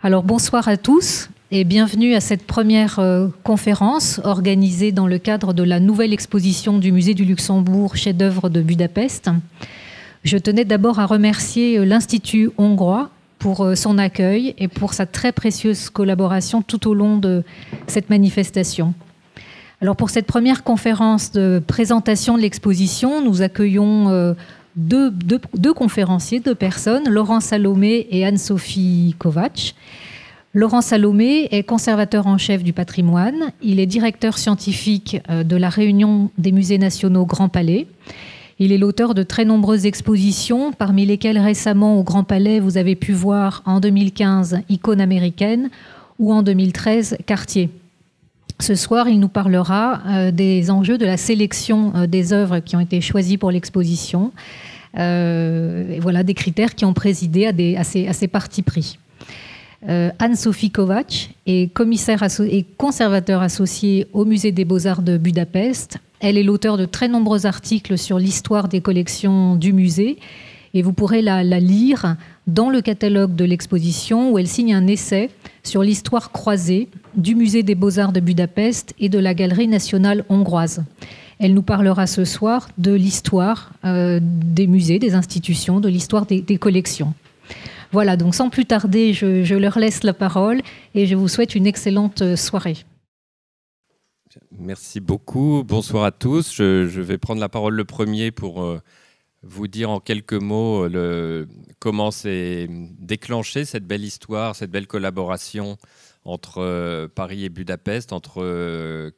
Alors bonsoir à tous et bienvenue à cette première euh, conférence organisée dans le cadre de la nouvelle exposition du Musée du Luxembourg chef-d'œuvre de Budapest. Je tenais d'abord à remercier euh, l'Institut hongrois pour euh, son accueil et pour sa très précieuse collaboration tout au long de cette manifestation. Alors pour cette première conférence de présentation de l'exposition, nous accueillons deux, conférenciers, deux personnes, Laurent Salomé et Anne-Sophie Kovacs. Laurent Salomé est conservateur en chef du patrimoine. Il est directeur scientifique euh, de la Réunion des musées nationaux Grand Palais. Il est l'auteur de très nombreuses expositions, parmi lesquelles récemment au Grand Palais, vous avez pu voir en 2015 Icône américaine ou en 2013 Cartier. Ce soir, il nous parlera euh, des enjeux de la sélection euh, des œuvres qui ont été choisies pour l'exposition, euh, et voilà des critères qui ont présidé à, ces, partis pris. Euh, Anne-Sophie Kovac est commissaire et conservateur associé au Musée des beaux-arts de Budapest. Elle est l'auteur de très nombreux articles sur l'histoire des collections du musée et vous pourrez la lire dans le catalogue de l'exposition où elle signe un essai sur l'histoire croisée du Musée des beaux-arts de Budapest et de la Galerie nationale hongroise. Elle nous parlera ce soir de l'histoire euh, des musées, des institutions, de l'histoire des, collections. Voilà, donc sans plus tarder, je, leur laisse la parole et je vous souhaite une excellente euh, soirée. Merci beaucoup. Bonsoir à tous. Je, vais prendre la parole le premier pour euh, vous dire en quelques mots comment s'est déclenchée cette belle histoire, cette belle collaboration entre Paris et Budapest, entre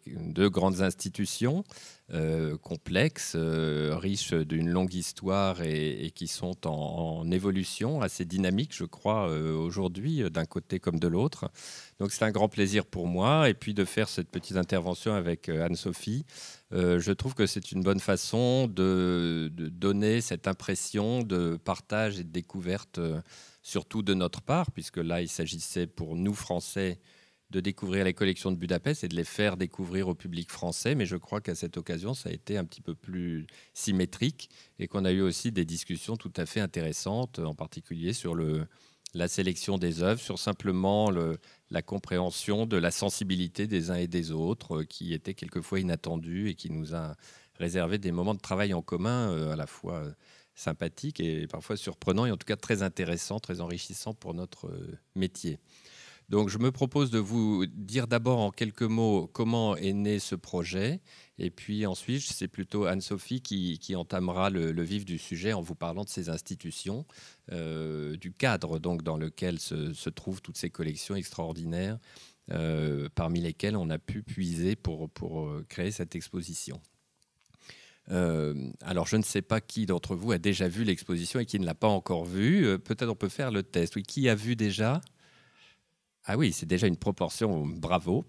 deux grandes institutions. Euh, complexes, euh, riches d'une longue histoire et, qui sont en, évolution, assez dynamiques, je crois, euh, aujourd'hui, d'un côté comme de l'autre. Donc c'est un grand plaisir pour moi. Et puis de faire cette petite intervention avec Anne-Sophie, je trouve que c'est une bonne façon de, de, donner cette impression de partage et de découverte, surtout de notre part, puisque là, il s'agissait pour nous, Français, de découvrir les collections de Budapest et de les faire découvrir au public français. Mais je crois qu'à cette occasion, ça a été un petit peu plus symétrique et qu'on a eu aussi des discussions tout à fait intéressantes, en particulier sur la sélection des œuvres, sur simplement la compréhension de la sensibilité des uns et des autres, euh, qui était quelquefois inattendue et qui nous a réservé des moments de travail en commun euh, à la fois euh, sympathiques et parfois surprenants et en tout cas très intéressants, très enrichissants pour notre métier. Donc je me propose de vous dire d'abord en quelques mots comment est né ce projet, et puis ensuite c'est plutôt Anne-Sophie qui, entamera le, vif du sujet en vous parlant de ces institutions, euh, du cadre donc dans lequel se, trouvent toutes ces collections extraordinaires, euh, parmi lesquelles on a pu puiser pour, euh, créer cette exposition. alors, je ne sais pas qui d'entre vous a déjà vu l'exposition et qui ne l'a pas encore vue. Peut-être on peut faire le test. Oui, qui a vu déjà ah oui, c'est déjà une proportion, bravo.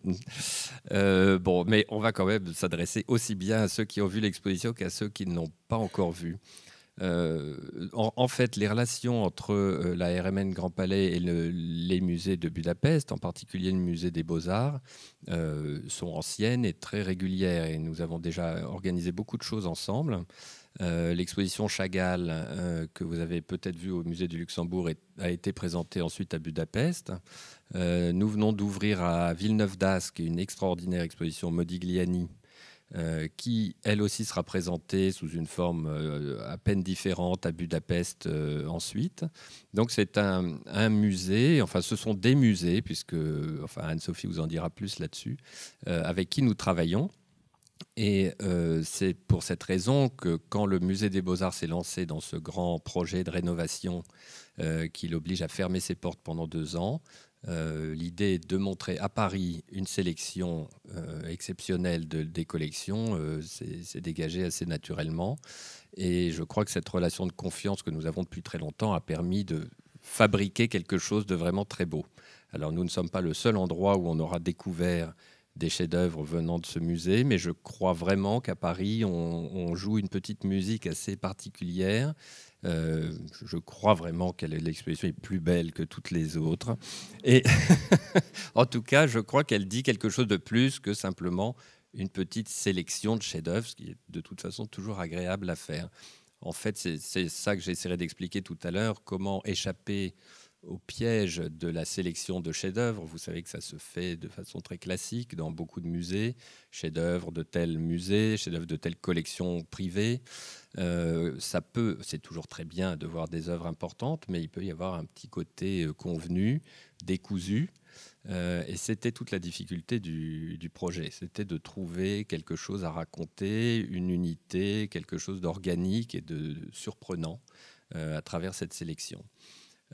Euh, bon, mais on va quand même s'adresser aussi bien à ceux qui ont vu l'exposition qu'à ceux qui ne l'ont pas encore vu. Euh, en, fait, les relations entre euh, la RMN Grand Palais et les musées de Budapest, en particulier le musée des Beaux-Arts, sont anciennes et très régulières. Et nous avons déjà organisé beaucoup de choses ensemble. Euh, l'exposition Chagall, euh, que vous avez peut-être vue au musée du Luxembourg, a été présentée ensuite à Budapest. Euh, nous venons d'ouvrir à Villeneuve d'Ascq une extraordinaire exposition Modigliani, qui elle aussi sera présentée sous une forme à peine différente à Budapest ensuite. Donc c'est un, un, musée, enfin ce sont des musées, puisque enfin, Anne-Sophie vous en dira plus là-dessus, avec qui nous travaillons. Et euh, c'est pour cette raison que quand le musée des beaux-arts s'est lancé dans ce grand projet de rénovation euh, qui l'oblige à fermer ses portes pendant deux ans, euh, l'idée de montrer à Paris une sélection exceptionnelle des collections s'est dégagée assez naturellement. Et je crois que cette relation de confiance que nous avons depuis très longtemps a permis de fabriquer quelque chose de vraiment très beau. Alors nous ne sommes pas le seul endroit où on aura découvert des chefs-d'œuvre venant de ce musée, mais je crois vraiment qu'à Paris, on, joue une petite musique assez particulière. Euh, je crois vraiment que l'exposition est plus belle que toutes les autres. Et en tout cas, je crois qu'elle dit quelque chose de plus que simplement une petite sélection de chefs-d'œuvre, ce qui est de toute façon toujours agréable à faire. En fait, c'est ça que j'essaierai d'expliquer tout à l'heure, comment échapper au piège de la sélection de chefs-d'œuvre. Vous savez que ça se fait de façon très classique dans beaucoup de musées, chefs-d'œuvre de tel musée, chefs-d'œuvre de telle collection privée. Euh, ça peut, c'est toujours très bien de voir des œuvres importantes, mais il peut y avoir un petit côté euh, convenu, décousu. Euh, et c'était toute la difficulté du, projet. C'était de trouver quelque chose à raconter, une unité, quelque chose d'organique et de surprenant à travers cette sélection.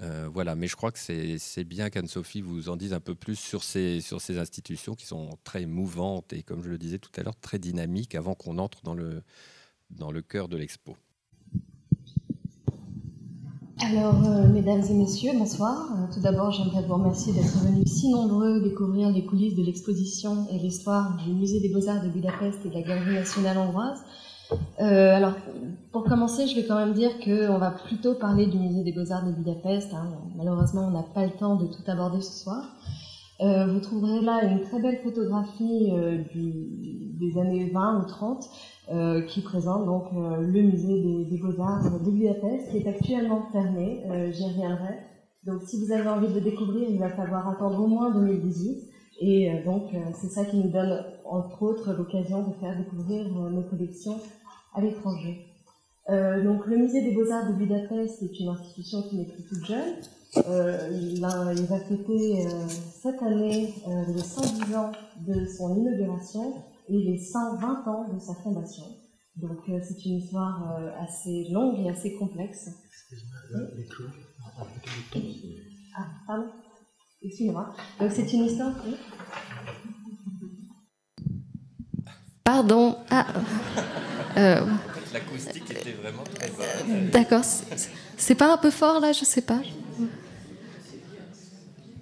Euh, voilà, mais je crois que c'est bien qu'Anne-Sophie vous en dise un peu plus sur ces, institutions qui sont très mouvantes et, comme je le disais tout à l'heure, très dynamiques avant qu'on entre dans le, cœur de l'expo. Alors, euh, mesdames et messieurs, bonsoir. Euh, tout d'abord, j'aimerais vous remercier d'être venus si nombreux découvrir les coulisses de l'exposition et l'histoire du Musée des Beaux-Arts de Budapest et de la Galerie nationale hongroise. Euh, alors, pour commencer, je vais quand même dire qu'on va plutôt parler du musée des beaux-arts de Budapest. Hein. Malheureusement, on n'a pas le temps de tout aborder ce soir. Euh, vous trouverez là une très belle photographie euh, des années 20 ou 30 qui présente donc le musée des, des beaux-arts de Budapest qui est actuellement fermé, j'y reviendrai. Donc si vous avez envie de le découvrir, il va falloir attendre au moins 2018. Et euh, donc, euh, c'est ça qui nous donne, entre autres, l'occasion de faire découvrir euh, nos collections à l'étranger. donc, le musée des beaux-arts de Budapest est une institution qui n'est plus toute jeune. il, va fêter cette année les 110 ans de son inauguration et les 120 ans de sa fondation. Donc, c'est une histoire assez longue et assez complexe. Excuse-moi, les Ah, pardon. Excusez-moi. Donc c'est une histoire. Pardon. Ah. Euh, L'acoustique était vraiment D'accord. C'est pas un peu fort là, je sais pas.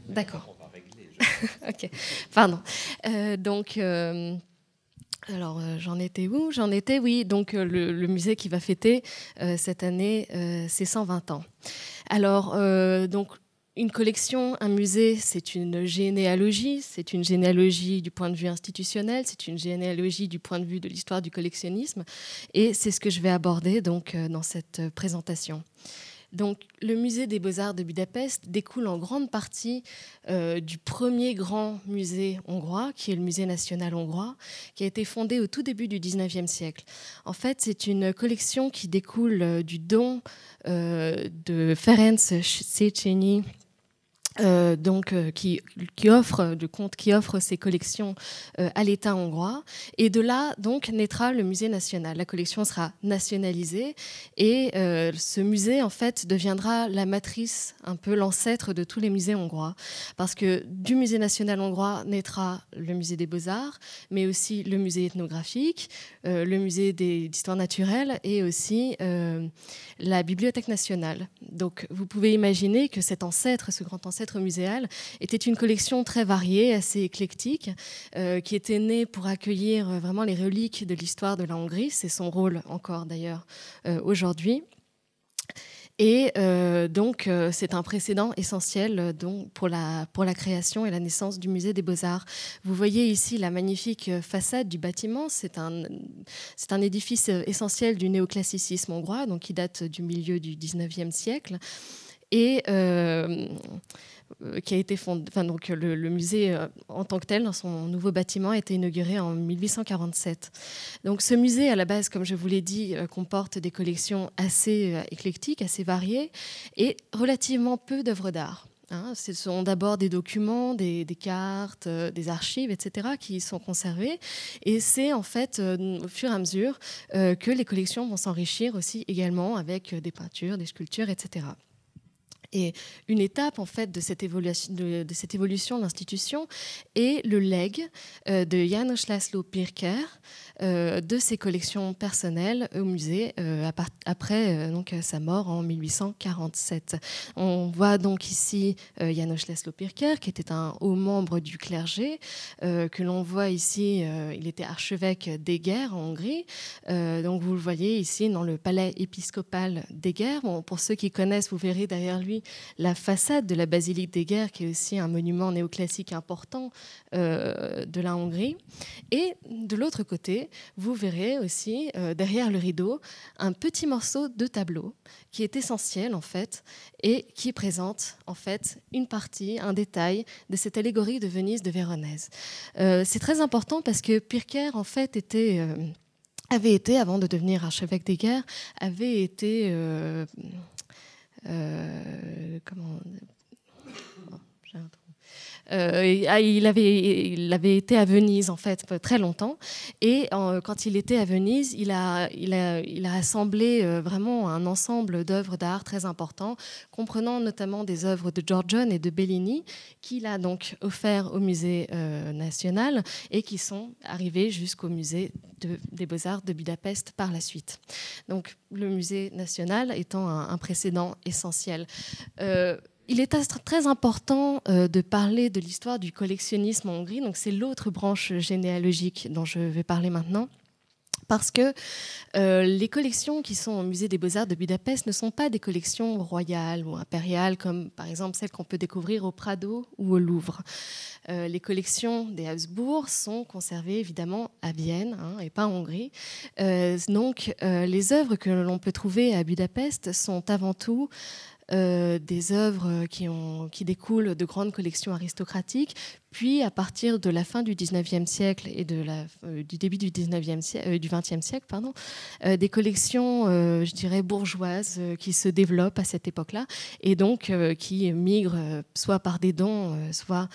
D'accord. ok. Pardon. Euh, donc. Euh, alors j'en étais où J'en étais, oui, donc le, musée qui va fêter cette année ses 120 ans. Alors donc une collection, un musée, c'est une généalogie, c'est une généalogie du point de vue institutionnel, c'est une généalogie du point de vue de l'histoire du collectionnisme, et c'est ce que je vais aborder donc euh, dans cette euh, présentation. Donc, le musée des beaux-arts de Budapest découle en grande partie euh, du premier grand musée hongrois, qui est le musée national hongrois, qui a été fondé au tout début du 19e siècle. En fait, c'est une collection qui découle du don de Ferenc Széchenyi, euh, donc euh, qui, offre euh, du compte qui offre ses collections à l'État hongrois et de là donc naîtra le musée national la collection sera nationalisée et ce musée en fait deviendra la matrice un peu l'ancêtre de tous les musées hongrois parce que du musée national hongrois naîtra le musée des beaux-arts mais aussi le musée ethnographique le musée d'histoire naturelle et aussi la bibliothèque nationale donc vous pouvez imaginer que cet ancêtre ce grand ancêtre ancêtres était une collection très variée, assez éclectique, euh, qui était née pour accueillir euh, vraiment les reliques de l'histoire de la Hongrie. C'est son rôle encore d'ailleurs euh, aujourd'hui. Et donc, c'est un précédent essentiel donc, pour, la, pour la création et la naissance du musée des beaux-arts. Vous voyez ici la magnifique façade du bâtiment. C'est un, c'est un édifice essentiel du néoclassicisme hongrois, donc qui date du milieu du 19e siècle. Et euh, qui a été fondé, enfin donc le, musée euh, en tant que tel, dans son nouveau bâtiment, a été inauguré en 1847. Donc ce musée, à la base, comme je vous l'ai dit, euh, comporte des collections assez éclectiques, assez variées et relativement peu d'œuvres d'art. Hein. ce sont d'abord des documents, des, cartes, des archives, etc., qui sont conservés. Et c'est en fait, au fur et à mesure, que les collections vont s'enrichir aussi également avec des peintures, des sculptures, etc. Et une étape en fait de cette évolution de, cette évolution l'institution est le legs euh, de Janos Laszlo Pirker euh, de ses collections personnelles au musée euh, après donc sa mort en 1847. On voit donc ici Janos Laszlo Pirker qui était un haut membre du clergé que l'on voit ici il était archevêque d'Eger en Hongrie. donc vous le voyez ici dans le palais épiscopal d'Eger. Bon, pour ceux qui connaissent vous verrez derrière lui la façade de la basilique des guerres, qui est aussi un monument néoclassique important euh, de la Hongrie. Et de l'autre côté, vous verrez aussi, euh, derrière le rideau, un petit morceau de tableau qui est essentiel, en fait, et qui présente, en fait, une partie, un détail de cette allégorie de Venise de Véronèse. Euh, c'est très important parce que Pirker, en fait, avait été, avant de devenir archevêque des guerres, avait été euh, comment. Oh, J'ai un truc euh, il, avait, il avait été à Venise, en fait, très longtemps. Et quand il était à Venise, il a, il il a assemblé euh, vraiment un ensemble d'œuvres d'art très important, comprenant notamment des œuvres de Giorgione et de Bellini, qu'il a donc offert au musée euh, national et qui sont arrivées jusqu'au musée des beaux-arts de Budapest par la suite. Donc, le musée national étant un, précédent essentiel. Euh, il est très important euh, de parler de l'histoire du collectionnisme en Hongrie, donc c'est l'autre branche généalogique dont je vais parler maintenant parce que euh, les collections qui sont au musée des beaux-arts de Budapest ne sont pas des collections royales ou impériales, comme par exemple celles qu'on peut découvrir au Prado ou au Louvre. Euh, les collections des Habsbourg sont conservées évidemment à Vienne hein, et pas en Hongrie. donc les œuvres que l'on peut trouver à Budapest sont avant tout euh, des œuvres qui, ont, qui découlent de grandes collections aristocratiques, puis, à partir de la fin du 19e siècle et de la, euh, du début du, 19e euh, du 20e siècle, pardon, euh, des collections, je dirais, bourgeoises qui se développent à cette époque-là et donc qui migrent soit par des dons, soit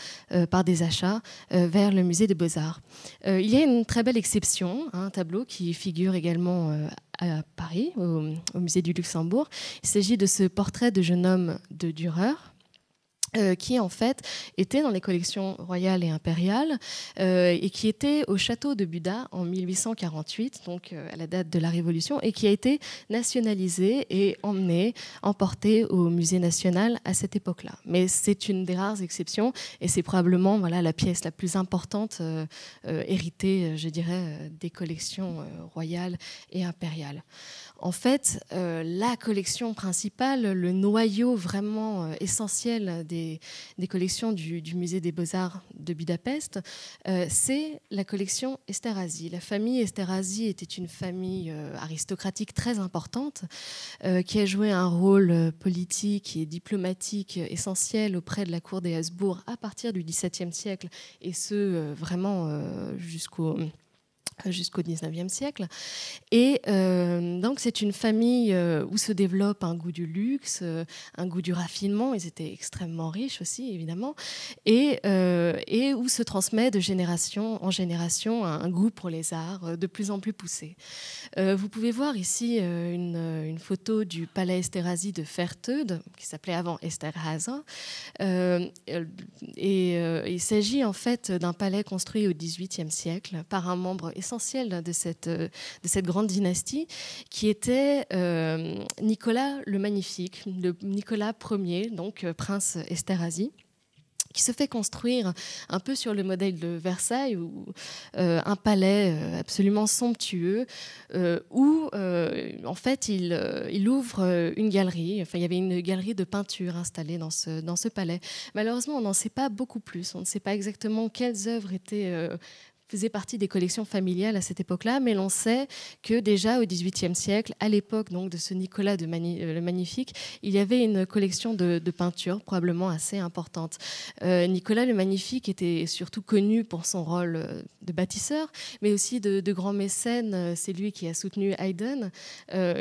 par des achats vers le musée des beaux-arts. il y a une très belle exception, hein, un tableau qui figure également à Paris, au, au, musée du Luxembourg. Il s'agit de ce portrait de jeune homme de Dürer, euh, qui en fait était dans les collections royales et impériales euh, et qui était au château de Buda en 1848, donc euh, à la date de la Révolution, et qui a été nationalisé et emmené, emporté au musée national à cette époque-là. Mais c'est une des rares exceptions et c'est probablement voilà, la pièce la plus importante héritée, je dirais, des collections royales et impériales. En fait, euh, la collection principale, le noyau vraiment euh, essentiel des, collections du, Musée des beaux-arts de Budapest, euh, c'est la collection Esterhazy. La famille Esterhazy était une famille aristocratique très importante qui a joué un rôle politique et diplomatique essentiel auprès de la cour des Habsbourg à partir du XVIIe siècle, et ce, vraiment jusqu'au jusqu'au 19e siècle. Et euh, donc c'est une famille euh, où se développe un goût du luxe, euh, un goût du raffinement, ils étaient extrêmement riches aussi évidemment, et, et où se transmet de génération en génération un, goût pour les arts de plus en plus poussé. vous pouvez voir ici une, photo du palais Esterhazy de Ferteude, qui s'appelait avant Esterhaza. et il s'agit en fait d'un palais construit au 18e siècle par un membre essentiel hein, de cette, euh, de cette grande dynastie, qui était euh, Nicolas le Magnifique, le Nicolas Ier, donc euh, prince Esterhazy qui se fait construire un peu sur le modèle de Versailles, un palais absolument somptueux, où en fait il, il, ouvre une galerie, enfin il y avait une galerie de peinture installée dans ce, dans ce palais. Malheureusement on n'en sait pas beaucoup plus, on ne sait pas exactement quelles œuvres étaient faisait partie des collections familiales à cette époque-là, mais l'on sait que déjà au XVIIIe siècle, à l'époque donc de ce Nicolas de euh, le Magnifique, il y avait une collection de, peintures probablement assez importante. Euh, Nicolas le Magnifique était surtout connu pour son rôle euh, de bâtisseur, mais aussi de, grand mécène. C'est lui qui a soutenu Haydn,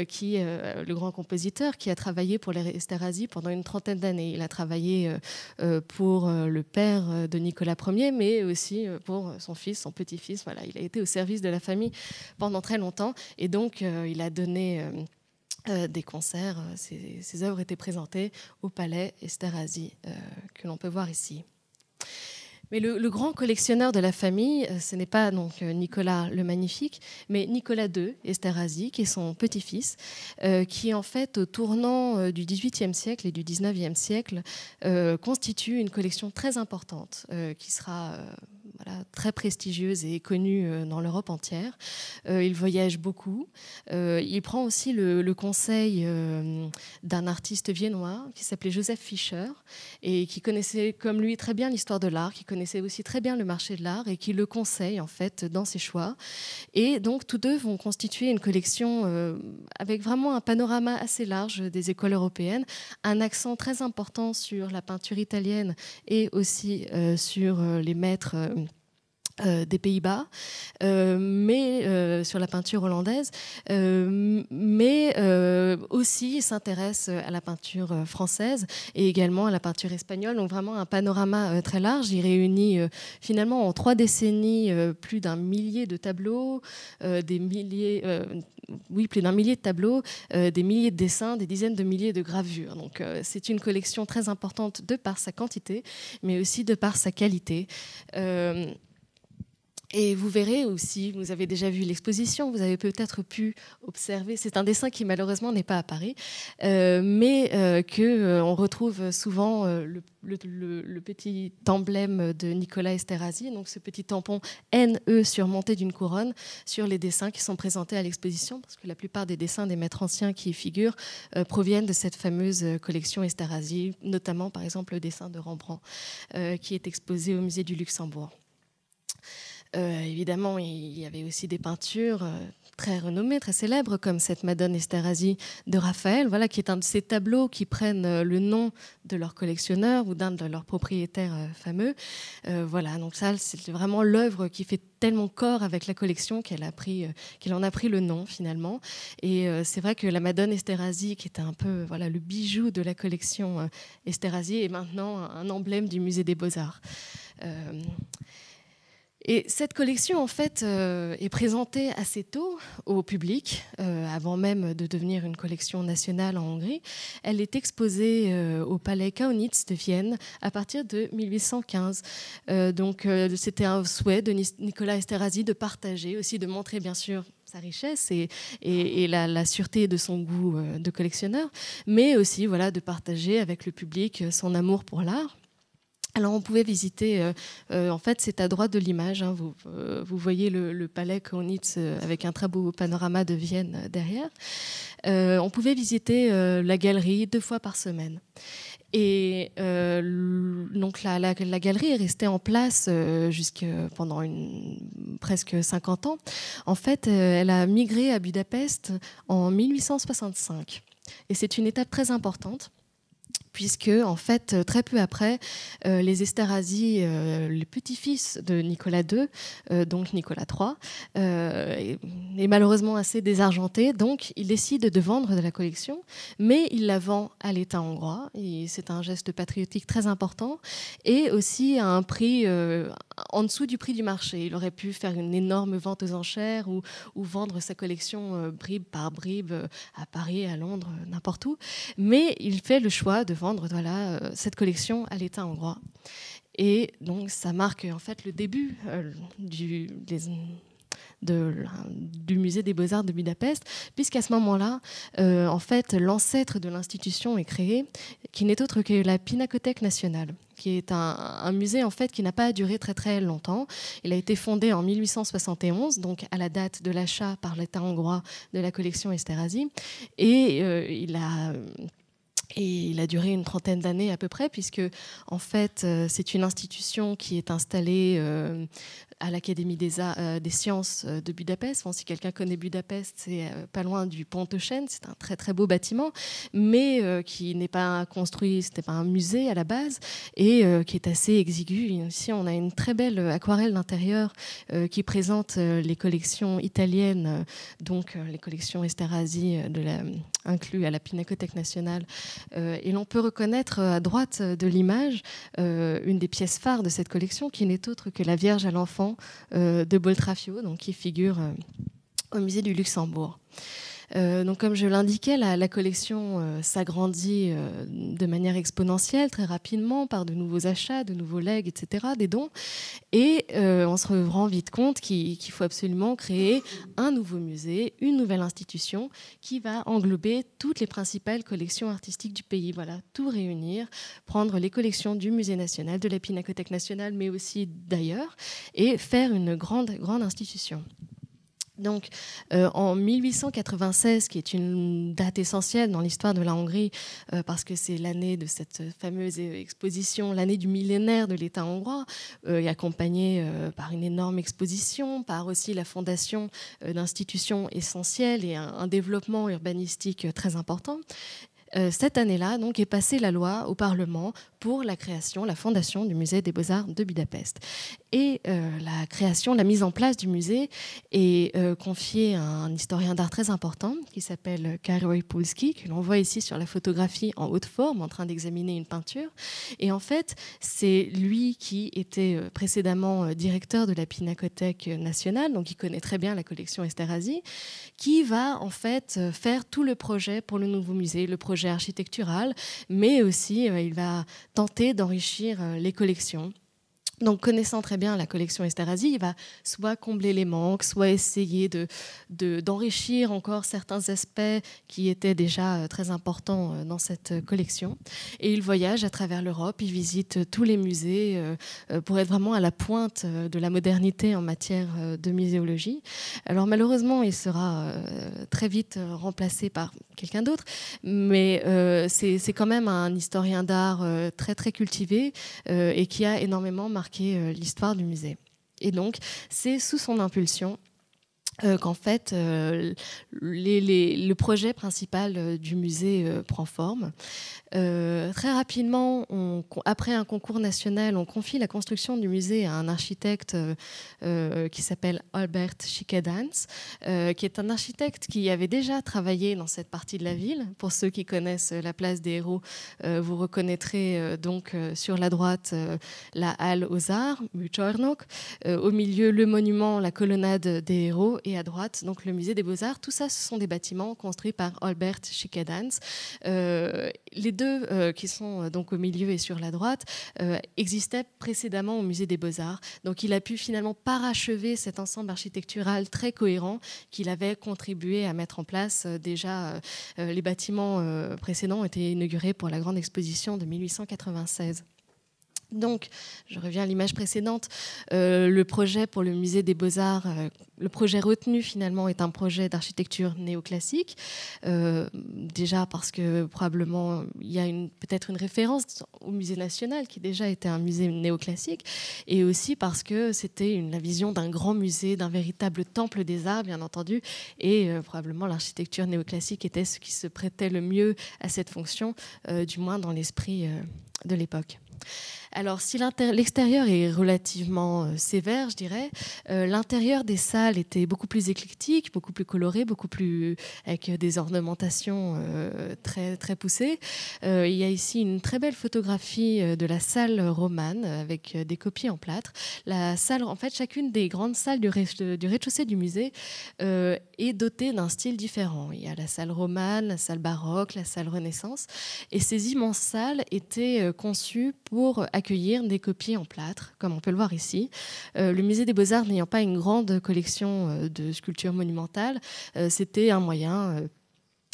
qui, le grand compositeur, qui a travaillé pour les Esterhazy pendant une trentaine d'années. Il a travaillé pour le père de Nicolas Ier, mais aussi pour son fils, son petit-fils. Voilà, il a été au service de la famille pendant très longtemps et donc euh, il a donné. Euh, euh, des concerts. ses, œuvres étaient présentées au palais Esterhazy, que l'on peut voir ici. Mais le, grand collectionneur de la famille, ce n'est pas donc Nicolas le Magnifique, mais Nicolas II Esterhazy, qui est son petit-fils, qui en fait, au tournant du XVIIIe siècle et du XIXe siècle, constitue une collection très importante qui sera très prestigieuse et connue euh, dans l'Europe entière. Euh, il voyage beaucoup. Euh, il prend aussi le, conseil d'un artiste viennois qui s'appelait Joseph Fischer et qui connaissait comme lui très bien l'histoire de l'art, qui connaissait aussi très bien le marché de l'art et qui le conseille en fait dans ses choix. Et donc tous deux vont constituer une collection avec vraiment un panorama assez large des écoles européennes, un accent très important sur la peinture italienne et aussi sur les maîtres euh, des Pays-Bas, euh, mais euh, sur la peinture hollandaise, mais aussi s'intéresse à la peinture française et également à la peinture espagnole. Donc vraiment un panorama très large. Il réunit finalement en trois décennies plus d'un millier de tableaux, des milliers, oui plus d'un millier de tableaux, des milliers de dessins, des dizaines de milliers de gravures. Donc c'est une collection très importante de par sa quantité, mais aussi de par sa qualité. Et vous verrez aussi, vous avez déjà vu l'exposition, vous avez peut-être pu observer, c'est un dessin qui malheureusement n'est pas à Paris, euh, mais euh, que euh, on retrouve souvent le, petit emblème de Nicolas Esterhazy, donc ce petit tampon NE surmonté d'une couronne sur les dessins qui sont présentés à l'exposition, parce que la plupart des dessins des maîtres anciens qui y figurent proviennent de cette fameuse collection Esterhazy, notamment par exemple le dessin de Rembrandt qui est exposé au musée du Luxembourg. Euh, évidemment, il y avait aussi des peintures euh, très renommées, très célèbres comme cette Madone Esterhazy de Raphaël, voilà, qui est un de ces tableaux qui prennent euh, le nom de leur collectionneur ou d'un de leurs propriétaires fameux. voilà, donc ça, c'est vraiment l'œuvre qui fait tellement corps avec la collection qu'elle a pris, qu'elle en a pris le nom finalement. Et c'est vrai que la Madone Esterhazy, qui était un peu voilà le bijou de la collection Esterhazy, est maintenant un emblème du musée des Beaux Arts. Et cette collection, en fait, euh, est présentée assez tôt au public, euh, avant même de devenir une collection nationale en Hongrie. Elle est exposée euh, au palais Kaunitz de Vienne à partir de 1815. donc, c'était un souhait de Nicolas Esterhazy de partager, aussi de montrer, bien sûr, sa richesse et, la, la, sûreté de son goût de collectionneur, mais aussi voilà, de partager avec le public son amour pour l'art. Alors on pouvait visiter, euh, euh, en fait c'est à droite de l'image, hein, euh, vous, voyez le, palais Kaunitz avec un très beau panorama de Vienne derrière. on pouvait visiter la galerie deux fois par semaine. Et donc la, galerie est restée en place pendant presque 50 ans. En fait, elle a migré à Budapest en 1865. Et c'est une étape très importante puisque en fait euh, très peu après, euh, les Esterhazy, euh, les le petit-fils de Nicolas II, donc Nicolas III, est, malheureusement assez désargenté, donc il décide de vendre de la collection, mais il la vend à l'État hongrois. C'est un geste patriotique très important et aussi à un prix en dessous du prix du marché. Il aurait pu faire une énorme vente aux enchères ou, vendre sa collection euh, bribe par bribe euh, à Paris, à Londres, euh, n'importe où. Mais il fait le choix de vendre voilà, cette collection à l'État hongrois. Et donc ça marque en fait le début du, musée des beaux-arts de Budapest, puisqu'à ce moment-là, en fait, l'ancêtre de l'institution est créé, qui n'est autre que la Pinacothèque nationale qui est un, musée en fait qui n'a pas duré très très longtemps. Il a été fondé en 1871, donc à la date de l'achat par l'État hongrois de la collection Esterhazy, et euh, il a et il a duré une trentaine d'années à peu près, puisque en fait euh, c'est une institution qui est installée euh, à l'Académie des, euh, des sciences euh, de Budapest. si quelqu'un connaît Budapest, c'est euh, pas loin du pont C'est un très très beau bâtiment, mais qui n'est pas construit, c'était pas un musée à la base, et qui est assez exigu. Ici, on a une très belle aquarelle d'intérieur qui présente les collections italiennes, donc les collections Esterhazy de la, à la Pinacothèque nationale. et l'on peut reconnaître à droite de l'image une des pièces phares de cette collection, qui n'est autre que la Vierge à l'enfant euh, de Boltrafio, donc, qui figure euh, au musée du Luxembourg. Euh, donc, comme je l'indiquais, la, collection euh, s'agrandit euh, de manière exponentielle, très rapidement, par de nouveaux achats, de nouveaux legs, etc., des dons. Et on se rend vite compte qu'il faut absolument créer un nouveau musée, une nouvelle institution qui va englober toutes les principales collections artistiques du pays. Voilà, tout réunir, prendre les collections du Musée national, de la Pinacothèque nationale, mais aussi d'ailleurs, et faire une grande, grande institution. Donc, euh, en 1896, qui est une date essentielle dans l'histoire de la Hongrie, euh, parce que c'est l'année de cette fameuse exposition, l'année du millénaire de l'État hongrois, euh, accompagnée par une énorme exposition, par aussi la fondation d'institutions essentielles et un, un développement urbanistique très important cette année-là, donc, est passée la loi au Parlement pour la création, la fondation du musée des Beaux-Arts de Budapest. Et euh, la création, la mise en place du musée est euh, confiée à un historien d'art très important qui s'appelle Karol Pulski, que l'on voit ici sur la photographie en haute forme en train d'examiner une peinture. Et en fait, c'est lui qui était euh, précédemment directeur de la Pinacothèque nationale, donc il connaît très bien la collection Esterhazy, qui va en fait faire tout le projet pour le nouveau musée, le projet architectural, mais aussi il va tenter d'enrichir les collections donc, connaissant très bien la collection Asie, il va soit combler les manques, soit essayer d'enrichir de, d'enrichir encore certains aspects qui étaient déjà euh, très importants euh, dans cette collection. Et il voyage à travers l'Europe, il visite euh, tous les musées pour être vraiment à la pointe de la modernité en matière de muséologie. Alors, malheureusement, il sera très vite remplacé par quelqu'un d'autre, mais c'est quand même un historien d'art très, très cultivé et qui a énormément marqué euh, l'histoire du musée. Et donc, c'est sous son impulsion euh, qu'en fait euh, le projet principal du musée prend forme. Euh, très rapidement, on, après un concours national, on confie la construction du musée à un architecte euh, euh, qui s'appelle Albert Schickedans, qui est un architecte qui avait déjà travaillé dans cette partie de la ville. Pour ceux qui connaissent la place des héros, vous reconnaîtrez donc sur la droite la halle aux arts, Muchornok, au milieu le monument, la colonnade des héros, et à droite donc le musée des beaux-arts. Tout ça, ce sont des bâtiments construits par Albert Euh, les deux euh, qui sont euh, donc au milieu et sur la droite euh, existaient précédemment au musée des Beaux-Arts. Donc il a pu finalement parachever cet ensemble architectural très cohérent qu'il avait contribué à mettre en place. Déjà, les bâtiments précédents ont été inaugurés pour la grande exposition de 1896. Donc, je reviens à l'image précédente, euh, le projet pour le musée des beaux-arts, euh, le projet retenu finalement est un projet d'architecture néoclassique, euh, déjà parce que probablement il y a peut-être une référence au musée national qui déjà était un musée néoclassique, et aussi parce que c'était la vision d'un grand musée, d'un véritable temple des arts, bien entendu, et probablement l'architecture néoclassique était ce qui se prêtait le mieux à cette fonction, du moins dans l'esprit de l'époque. Alors, si l'extérieur est relativement euh, sévère, je dirais, euh, l'intérieur des salles était beaucoup plus éclectique, beaucoup plus coloré, beaucoup plus avec des ornementations euh, très très poussées. il y a ici une très belle photographie de la salle romane avec des copies en plâtre. La salle, en fait, chacune des grandes salles du, rez-de-chaussée du musée est dotée d'un style différent. Il y a la salle romane, la salle baroque, la salle Renaissance, et ces immenses salles étaient conçues pour accueillir des copies en plâtre, comme on peut le voir ici. Euh, le musée des beaux-arts n'ayant pas une grande collection euh, de sculptures monumentales, euh, c'était un moyen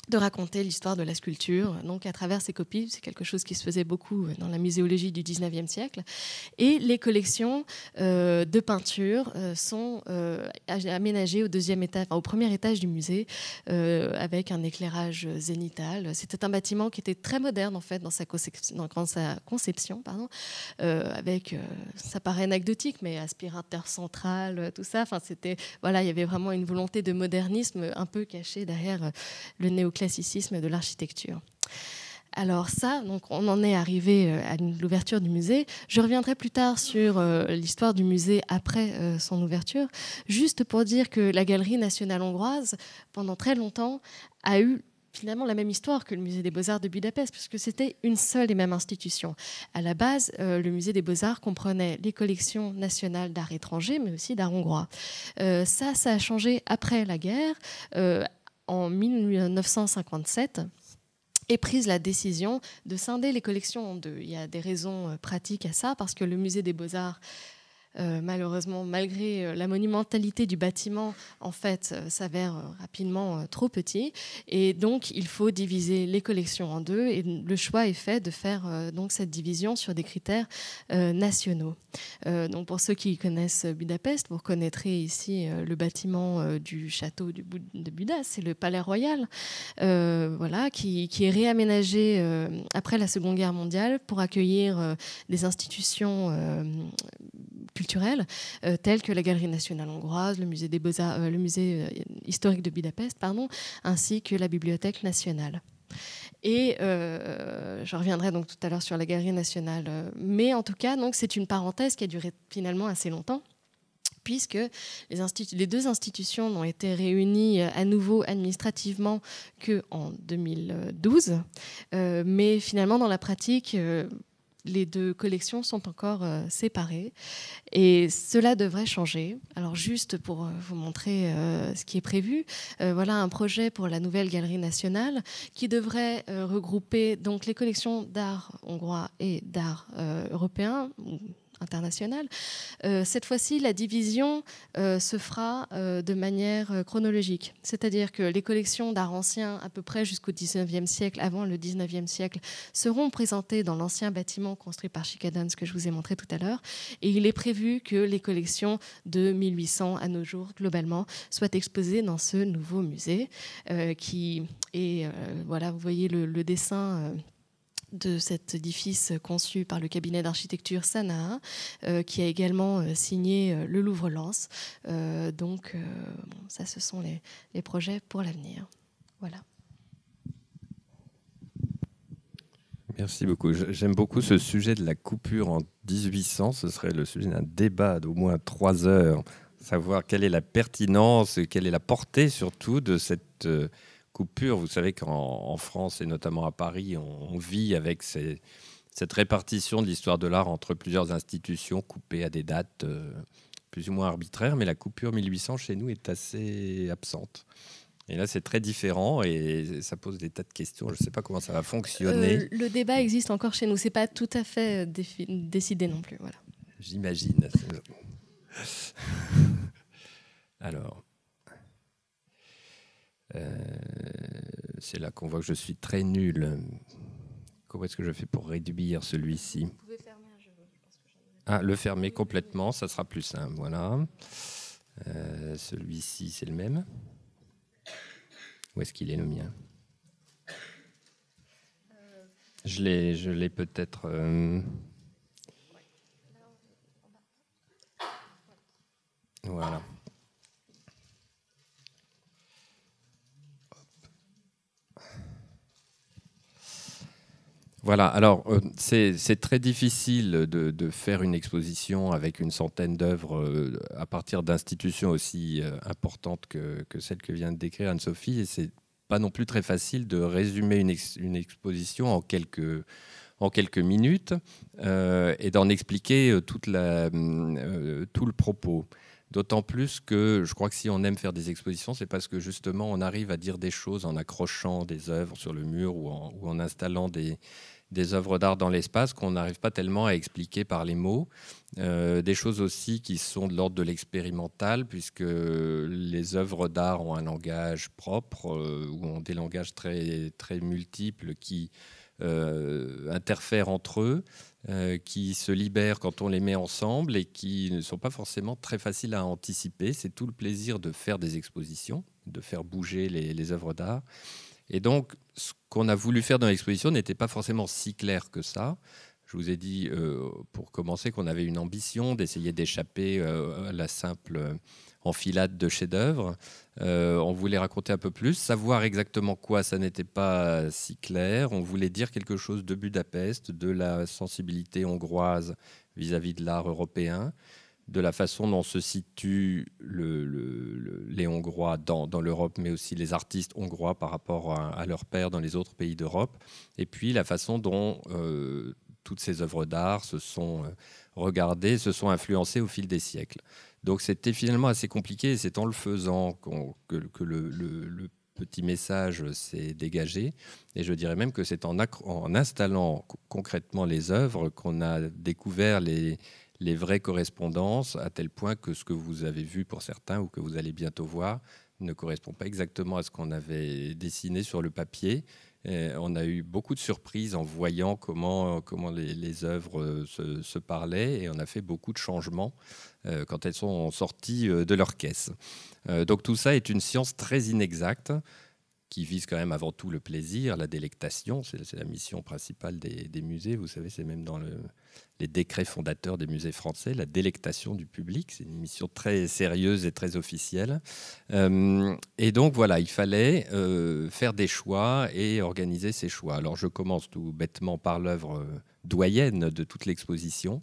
de raconter l'histoire de la sculpture, donc à travers ses copies, c'est quelque chose qui se faisait beaucoup euh, dans la muséologie du 19e siècle. Et les collections euh, de peinture euh, sont aménagées au deuxième étage, au premier étage du musée, avec un éclairage zénital. C'était un bâtiment qui était très moderne en fait dans sa, dans sa conception, pardon, avec ça paraît anecdotique, mais aspirateur central, tout ça. Enfin, c'était voilà, il y avait vraiment une volonté de modernisme un peu cachée derrière le néo et de l'architecture. Alors ça, donc on en est arrivé euh, à l'ouverture du musée. Je reviendrai plus tard sur euh, l'histoire du musée après euh, son ouverture, juste pour dire que la Galerie nationale hongroise, pendant très longtemps, a eu finalement la même histoire que le musée des beaux-arts de Budapest, puisque c'était une seule et même institution. À la base, le musée des beaux-arts comprenait les collections nationales d'art étranger, mais aussi d'art hongrois. ça, ça a changé après la guerre, en 1957 est prise la décision de scinder les collections en deux. Il y a des raisons euh, pratiques à ça, parce que le musée des beaux-arts euh, malheureusement, malgré euh, la monumentalité du bâtiment, en fait, euh, s'avère rapidement trop petit. Et donc, il faut diviser les collections en deux. Et le choix est fait de faire donc cette division sur des critères nationaux. donc, pour ceux qui connaissent Budapest, vous reconnaîtrez ici le bâtiment du château de Buda, c'est le Palais Royal, voilà, qui, qui est réaménagé après la Seconde Guerre mondiale pour accueillir des institutions culturelles culturelles, euh, telles que la Galerie nationale hongroise, le musée, des euh, le musée euh, historique de Budapest, pardon, ainsi que la Bibliothèque nationale. Et je reviendrai donc tout à l'heure sur la Galerie nationale. Mais en tout cas, donc c'est une parenthèse qui a duré finalement assez longtemps puisque les, les, deux institutions n'ont été réunies à nouveau administrativement qu'en 2012. mais finalement, dans la pratique, les deux collections sont encore euh, séparées et cela devrait changer. Alors juste pour euh, vous montrer euh, ce qui est prévu, voilà un projet pour la nouvelle galerie nationale qui devrait regrouper donc les collections d'art hongrois et d'art européen internationale. Euh, cette fois-ci, la division euh, se fera euh, de manière chronologique, c'est-à-dire que les collections d'art ancien, à peu près jusqu'au 19e siècle, avant le 19e siècle, seront présentées dans l'ancien bâtiment construit par ce que je vous ai montré tout à l'heure, et il est prévu que les collections de 1800 à nos jours, globalement, soient exposées dans ce nouveau musée qui est, voilà, vous voyez le, le dessin de cet édifice conçu par le cabinet d'architecture Sanaa, euh, qui a également euh, signé euh, le Louvre-Lens. donc, ça, ce sont les, les projets pour l'avenir. Voilà. Merci beaucoup. J'aime beaucoup ce sujet de la coupure en 1800. Ce serait le sujet d'un débat d'au moins trois heures. Savoir quelle est la pertinence et quelle est la portée surtout de cette coupure, Vous savez qu'en France et notamment à Paris, on, vit avec cette répartition de l'histoire de l'art entre plusieurs institutions coupées à des dates euh, plus ou moins arbitraires, mais la coupure 1800 chez nous est assez absente. Et là, c'est très différent et ça pose des tas de questions. Je ne sais pas comment ça va fonctionner. Euh, le débat existe encore chez nous. C'est pas tout à fait euh, décidé non plus. Voilà. J'imagine. Alors, euh, c'est là qu'on voit que je suis très nul. Comment est-ce que je fais pour réduire celui-ci Ah, le fermer complètement, ça sera plus simple. Voilà. Euh, celui-ci, c'est le même. Où est-ce qu'il est le mien euh, Je l'ai, je l'ai peut-être. Voilà. Voilà, alors euh, c'est très difficile de, faire une exposition avec une centaine d'œuvres euh, à partir d'institutions aussi euh, importantes que, que, celle que vient de décrire Anne-Sophie, et c'est pas non plus très facile de résumer une, une exposition en quelques, en quelques minutes et d'en expliquer toute la, tout le propos. D'autant plus que je crois que si on aime faire des expositions, c'est parce que justement on arrive à dire des choses en accrochant des œuvres sur le mur ou en installant des, des œuvres d'art dans l'espace qu'on n'arrive pas tellement à expliquer par les mots. Euh, des choses aussi qui sont de l'ordre de l'expérimental, puisque les œuvres d'art ont un langage propre euh, ou ont des langages très, très multiples qui euh, interfèrent entre eux, qui se libèrent quand on les met ensemble et qui ne sont pas forcément très faciles à anticiper. C'est tout le plaisir de faire des expositions, de faire bouger les, les œuvres d'art. Et donc, ce qu'on a voulu faire dans l'exposition n'était pas forcément si clair que ça. Je vous ai dit, euh, pour commencer, qu'on avait une ambition d'essayer d'échapper euh, à la simple enfilade de chefs-d'œuvre. Euh, on voulait raconter un peu plus, savoir exactement quoi, ça n'était pas si clair. On voulait dire quelque chose de Budapest, de la sensibilité hongroise vis à -vis de l'art européen de la façon dont se situent le, les Hongrois dans, l'Europe, mais aussi les artistes hongrois par rapport à, leurs pairs dans les autres pays d'Europe, et puis la façon dont euh, toutes ces œuvres d'art se sont euh, regardées, se sont influencées au fil des siècles. Donc c'était finalement assez compliqué, c'est en le faisant que, que, le, petit message s'est dégagé. Et je dirais même que c'est en, en, installant concrètement les œuvres qu'on a découvert les, les vraies correspondances, à tel point que ce que vous avez vu pour certains ou que vous allez bientôt voir ne correspond pas exactement à ce qu'on avait dessiné sur le papier. on a eu beaucoup de surprises en voyant comment, comment les, œuvres euh, se, parlaient et on a fait beaucoup de changements euh, quand elles sont sorties euh, de leur caisse. donc tout ça est une science très inexacte qui vise quand même avant tout le plaisir, la délectation, c'est la mission principale des musées, vous savez, c'est même dans le, les décrets fondateurs des musées français, la délectation du public. C'est une mission très sérieuse et très officielle. Euh, et donc voilà, il fallait euh, faire des choix et organiser ces choix. Alors je commence tout bêtement par l'œuvre euh, doyenne de toute l'exposition,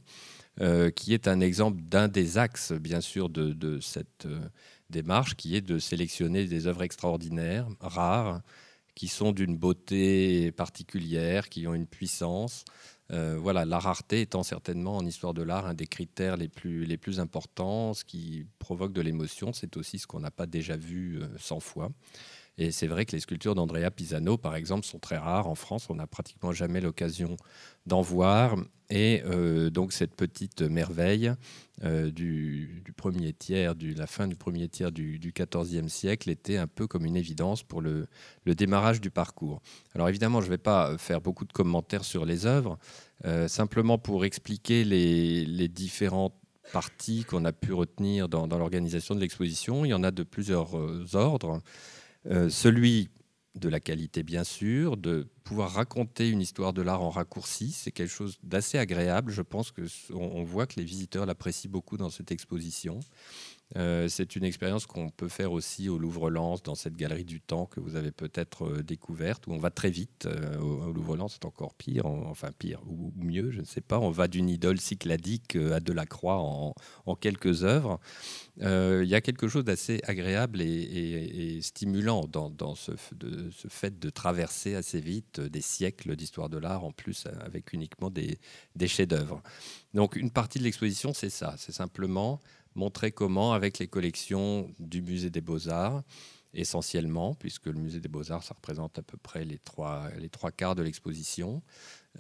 qui est un exemple d'un des axes, bien sûr, de, de cette démarche, qui est de sélectionner des œuvres extraordinaires, rares, qui sont d'une beauté particulière, qui ont une puissance. Euh, voilà, la rareté étant certainement en histoire de l'art un des critères les plus, les plus importants. Ce qui provoque de l'émotion, c'est aussi ce qu'on n'a pas déjà vu 100 euh, fois. Et c'est vrai que les sculptures d'Andrea Pisano, par exemple, sont très rares en France. On n'a pratiquement jamais l'occasion d'en voir. Et euh, donc cette petite merveille euh, du, premier tiers, du, la fin du premier tiers du, XIVe siècle était un peu comme une évidence pour le, démarrage du parcours. Alors évidemment, je ne vais pas faire beaucoup de commentaires sur les œuvres, euh, simplement pour expliquer les, différentes parties qu'on a pu retenir dans, dans l'organisation de l'exposition. Il y en a de plusieurs ordres. Euh, celui de la qualité, bien sûr, de pouvoir raconter une histoire de l'art en raccourci, c'est quelque chose d'assez agréable. Je pense que on voit que les visiteurs l'apprécient beaucoup dans cette exposition. Euh, c'est une expérience qu'on peut faire aussi au Louvre-Lens, dans cette galerie du temps que vous avez peut-être euh, découverte, où on va très vite. Euh, au Louvre-Lens, c'est encore pire, enfin pire ou, mieux, je ne sais pas. On va d'une idole cycladique à Delacroix en, en quelques œuvres. Il y a quelque chose d'assez agréable et, stimulant dans, ce, fait de traverser assez vite des siècles d'histoire de l'art, en plus avec uniquement des chefs-d'œuvre. Donc une partie de l'exposition, c'est ça, c'est simplement montrer comment, avec les collections du musée des beaux-arts, essentiellement, puisque le musée des beaux-arts, ça représente à peu près les trois, les trois quarts de l'exposition,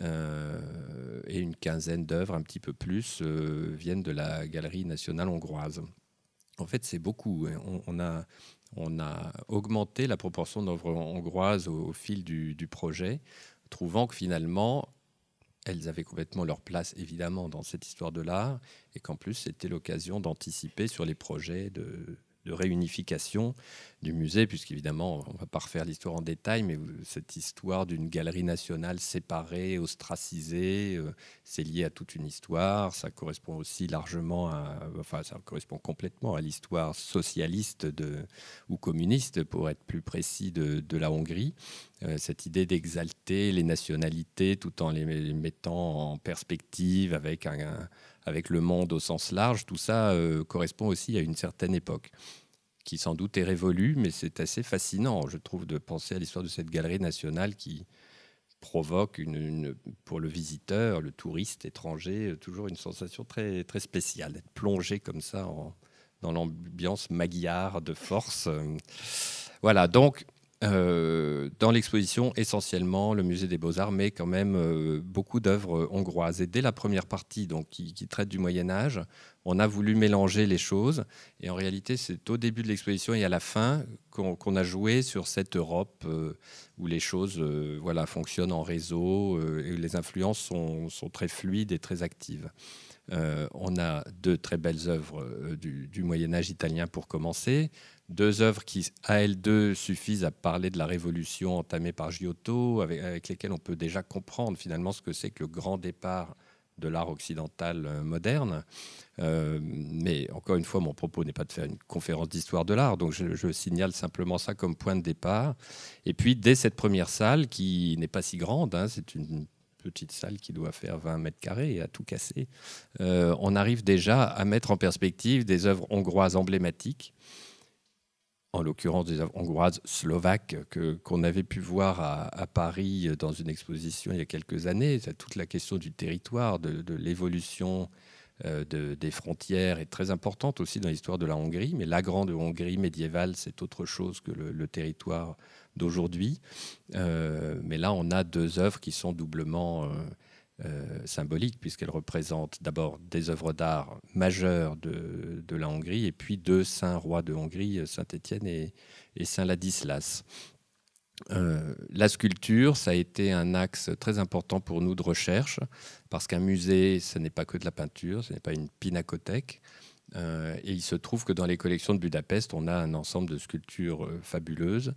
euh, et une quinzaine d'œuvres, un petit peu plus, euh, viennent de la Galerie nationale hongroise. En fait, c'est beaucoup. Hein. On, a, on a augmenté la proportion d'œuvres hongroises au, fil du, du projet, trouvant que finalement, elles avaient complètement leur place évidemment dans cette histoire de l'art et qu'en plus c'était l'occasion d'anticiper sur les projets de, de réunification du musée, puisqu'évidemment, on ne va pas refaire l'histoire en détail, mais cette histoire d'une galerie nationale séparée, ostracisée, euh, c'est lié à toute une histoire. Ça correspond aussi largement à, enfin, ça correspond complètement à l'histoire socialiste ou communiste, pour être plus précis, de, la Hongrie. Euh, cette idée d'exalter les nationalités tout en les mettant en perspective avec un avec le monde au sens large, tout ça euh, correspond aussi à une certaine époque qui sans doute est révolue, mais c'est assez fascinant, je trouve, de penser à l'histoire de cette galerie nationale qui provoque une, pour le visiteur, le touriste étranger, euh, toujours une sensation très, très spéciale, d'être plongé comme ça dans l'ambiance maguillard de force. Euh, voilà, donc euh, dans l'exposition, essentiellement le musée des Beaux-Arts, met quand même euh, beaucoup d'œuvres euh, hongroises. Et dès la première partie, donc, qui, traite du Moyen-Âge, on a voulu mélanger les choses. Et en réalité, c'est au début de l'exposition et à la fin qu'on a joué sur cette Europe où les choses voilà, fonctionnent en réseau et où les influences sont, très fluides et très actives. on a deux très belles œuvres du, du Moyen-Âge italien pour commencer deux œuvres qui, à elles deux, suffisent à parler de la révolution entamée par Giotto, avec, lesquelles on peut déjà comprendre finalement ce que c'est que le grand départ de l'art occidental euh, moderne. Euh, mais encore une fois, mon propos n'est pas de faire une conférence d'histoire de l'art, donc je, signale simplement ça comme point de départ. Et puis, dès cette première salle, qui n'est pas si grande, hein, c'est une petite salle qui doit faire 20 mètres carrés et à tout casser, euh, on arrive déjà à mettre en perspective des œuvres hongroises emblématiques en l'occurrence des œuvres hongroises, slovaques, qu'on avait pu voir à, Paris dans une exposition il y a quelques années. Toute la question du territoire, de, l'évolution euh, des frontières est très importante aussi dans l'histoire de la Hongrie. Mais la grande Hongrie médiévale, c'est autre chose que le, territoire d'aujourd'hui. Euh, mais là, on a deux œuvres qui sont doublement... Euh, euh, symbolique, puisqu'elle représente d'abord des œuvres d'art majeures de, de, la Hongrie, et puis deux saints rois de Hongrie, Saint-Étienne et, et Saint Ladislas. Euh, la sculpture, ça a été un axe très important pour nous de recherche, parce qu'un musée, ce n'est pas que de la peinture, ce n'est pas une pinacothèque. Euh, et il se trouve que dans les collections de Budapest, on a un ensemble de sculptures fabuleuses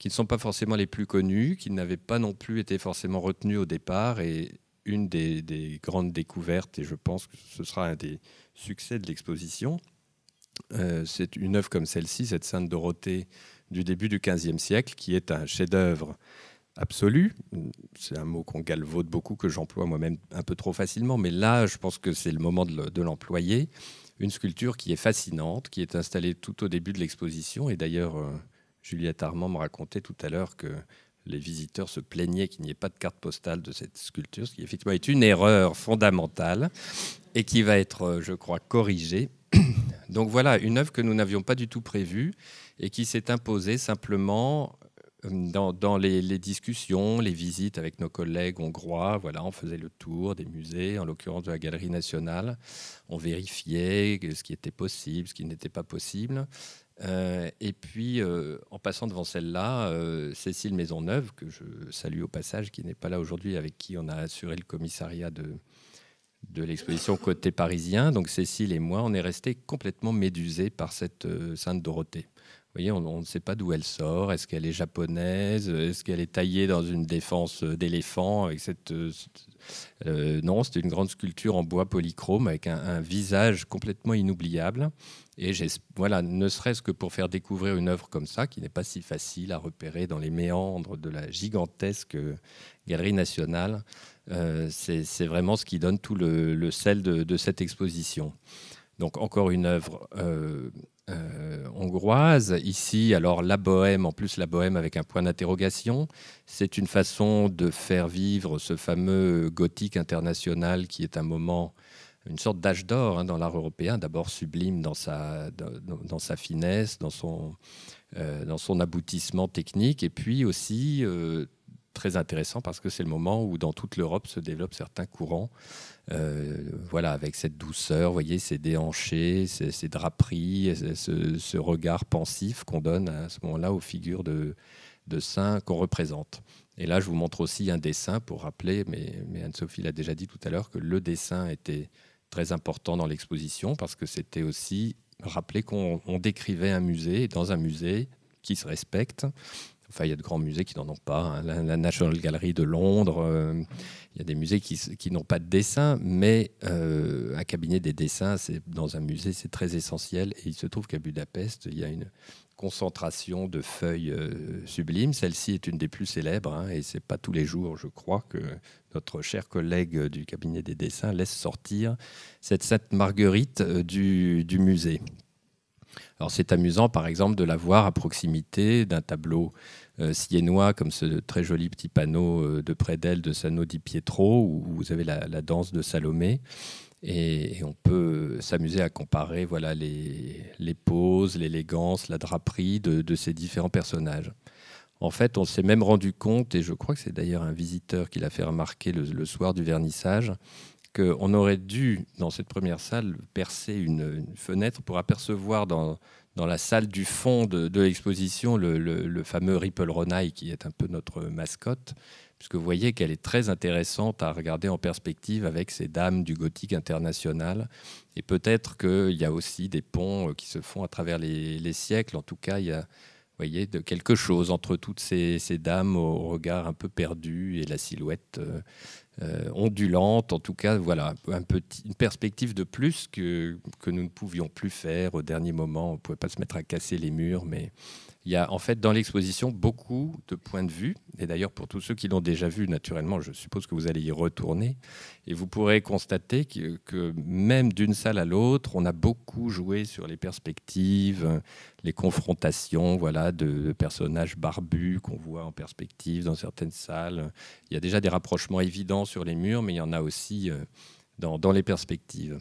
qui ne sont pas forcément les plus connues, qui n'avaient pas non plus été forcément retenues au départ. Et une des, grandes découvertes, et je pense que ce sera un des succès de l'exposition. Euh, c'est une œuvre comme celle-ci, cette Sainte Dorothée du début du XVe siècle, qui est un chef-d'œuvre absolu. C'est un mot qu'on galvaude beaucoup, que j'emploie moi-même un peu trop facilement, mais là, je pense que c'est le moment de l'employer. Une sculpture qui est fascinante, qui est installée tout au début de l'exposition, et d'ailleurs, euh, Juliette Armand me racontait tout à l'heure que les visiteurs se plaignaient qu'il n'y ait pas de carte postale de cette sculpture, ce qui effectivement est une erreur fondamentale et qui va être, euh, je crois, corrigée. Donc voilà, une œuvre que nous n'avions pas du tout prévue et qui s'est imposée simplement euh, dans, les, discussions, les visites avec nos collègues hongrois, voilà, on faisait le tour des musées, en l'occurrence de la Galerie nationale, on vérifiait ce qui était possible, ce qui n'était pas possible, euh, et puis, euh, en passant devant celle-là, euh, Cécile Maisonneuve, que je salue au passage, qui n'est pas là aujourd'hui, avec qui on a assuré le commissariat de, de l'exposition côté parisien. Donc, Cécile et moi, on est restés complètement médusés par cette Sainte Dorothée. Vous voyez, on, ne sait pas d'où elle sort. Est-ce qu'elle est japonaise Est-ce qu'elle est taillée dans une défense d'éléphant avec cette, Non, c'est une grande sculpture en bois polychrome avec un visage complètement inoubliable. Et voilà, ne serait-ce que pour faire découvrir une œuvre comme ça, qui n'est pas si facile à repérer dans les méandres de la gigantesque euh, Galerie nationale, euh, c'est vraiment ce qui donne tout le, sel de, cette exposition. Donc encore une œuvre euh, hongroise. Ici, alors la bohème, en plus la bohème avec un point d'interrogation, c'est une façon de faire vivre ce fameux gothique international qui est un moment une sorte d'âge d'or hein, dans l'art européen, d'abord sublime dans sa, dans, sa finesse, dans son, euh, dans son aboutissement technique, et puis aussi euh, très intéressant parce que c'est le moment où dans toute l'Europe se développent certains courants, euh, voilà, avec cette douceur, vous voyez, ces déhanchés, ces, draperies, ce, regard pensif qu'on donne à ce moment-là aux figures de, de saints qu'on représente. Et là, je vous montre aussi un dessin pour rappeler, mais, mais Anne-Sophie l'a déjà dit tout à l'heure, que le dessin était très important dans l'exposition parce que c'était aussi rappeler qu'on décrivait un musée, dans un musée qui se respecte, Enfin, il y a de grands musées qui n'en ont pas. Hein. La, National Gallery de Londres, euh, il y a des musées qui, qui n'ont pas de dessin, mais euh, un cabinet des dessins, c'est dans un musée, c'est très essentiel. Et il se trouve qu'à Budapest, il y a une, concentration de feuilles euh, sublimes. Celle-ci est une des plus célèbres hein, et c'est pas tous les jours, je crois, que notre cher collègue du cabinet des dessins laisse sortir cette Sainte Marguerite euh, du, du musée. Alors c'est amusant, par exemple, de la voir à proximité d'un tableau euh, siennois comme ce très joli petit panneau de près d'elle de Sano di Pietro où vous avez la, la danse de Salomé. Et, on peut s'amuser à comparer voilà, les, poses, l'élégance, la draperie de, ces différents personnages. En fait, on s'est même rendu compte, et je crois que c'est d'ailleurs un visiteur qui l'a fait remarquer le, soir du vernissage, qu'on aurait dû, dans cette première salle, percer une, fenêtre pour apercevoir dans, la salle du fond de, l'exposition le, fameux Ripple Ronai, qui est un peu notre mascotte puisque vous voyez qu'elle est très intéressante à regarder en perspective avec ces dames du gothique international. Et peut-être qu'il y a aussi des ponts euh, qui se font à travers les, siècles. En tout cas, il y a voyez, de quelque chose entre toutes ces, dames au regard un peu perdu et la silhouette euh, euh, ondulante. En tout cas, voilà, un une perspective de plus que, que nous ne pouvions plus faire au dernier moment. On ne pouvait pas se mettre à casser les murs, mais il y a en fait dans l'exposition beaucoup de points de vue. Et d'ailleurs, pour tous ceux qui l'ont déjà vu, naturellement, je suppose que vous allez y retourner. Et vous pourrez constater que, même d'une salle à l'autre, on a beaucoup joué sur les perspectives, les confrontations voilà, de, personnages barbus qu'on voit en perspective dans certaines salles. Il y a déjà des rapprochements évidents sur les murs, mais il y en a aussi euh, dans les perspectives.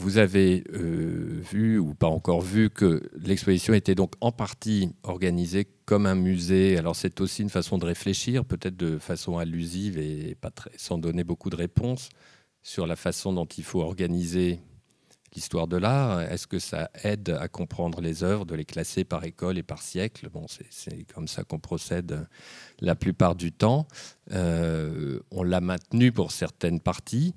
Vous avez euh, vu ou pas encore vu que l'exposition était donc en partie organisée comme un musée. Alors c'est aussi une façon de réfléchir, peut-être de façon allusive et sans donner beaucoup de réponses sur la façon dont il faut organiser l'histoire de l'art. Est-ce que ça aide à comprendre les œuvres, de les classer par école et par siècle Bon, c'est comme ça qu'on procède la plupart du temps. Euh, on l'a maintenu pour certaines parties.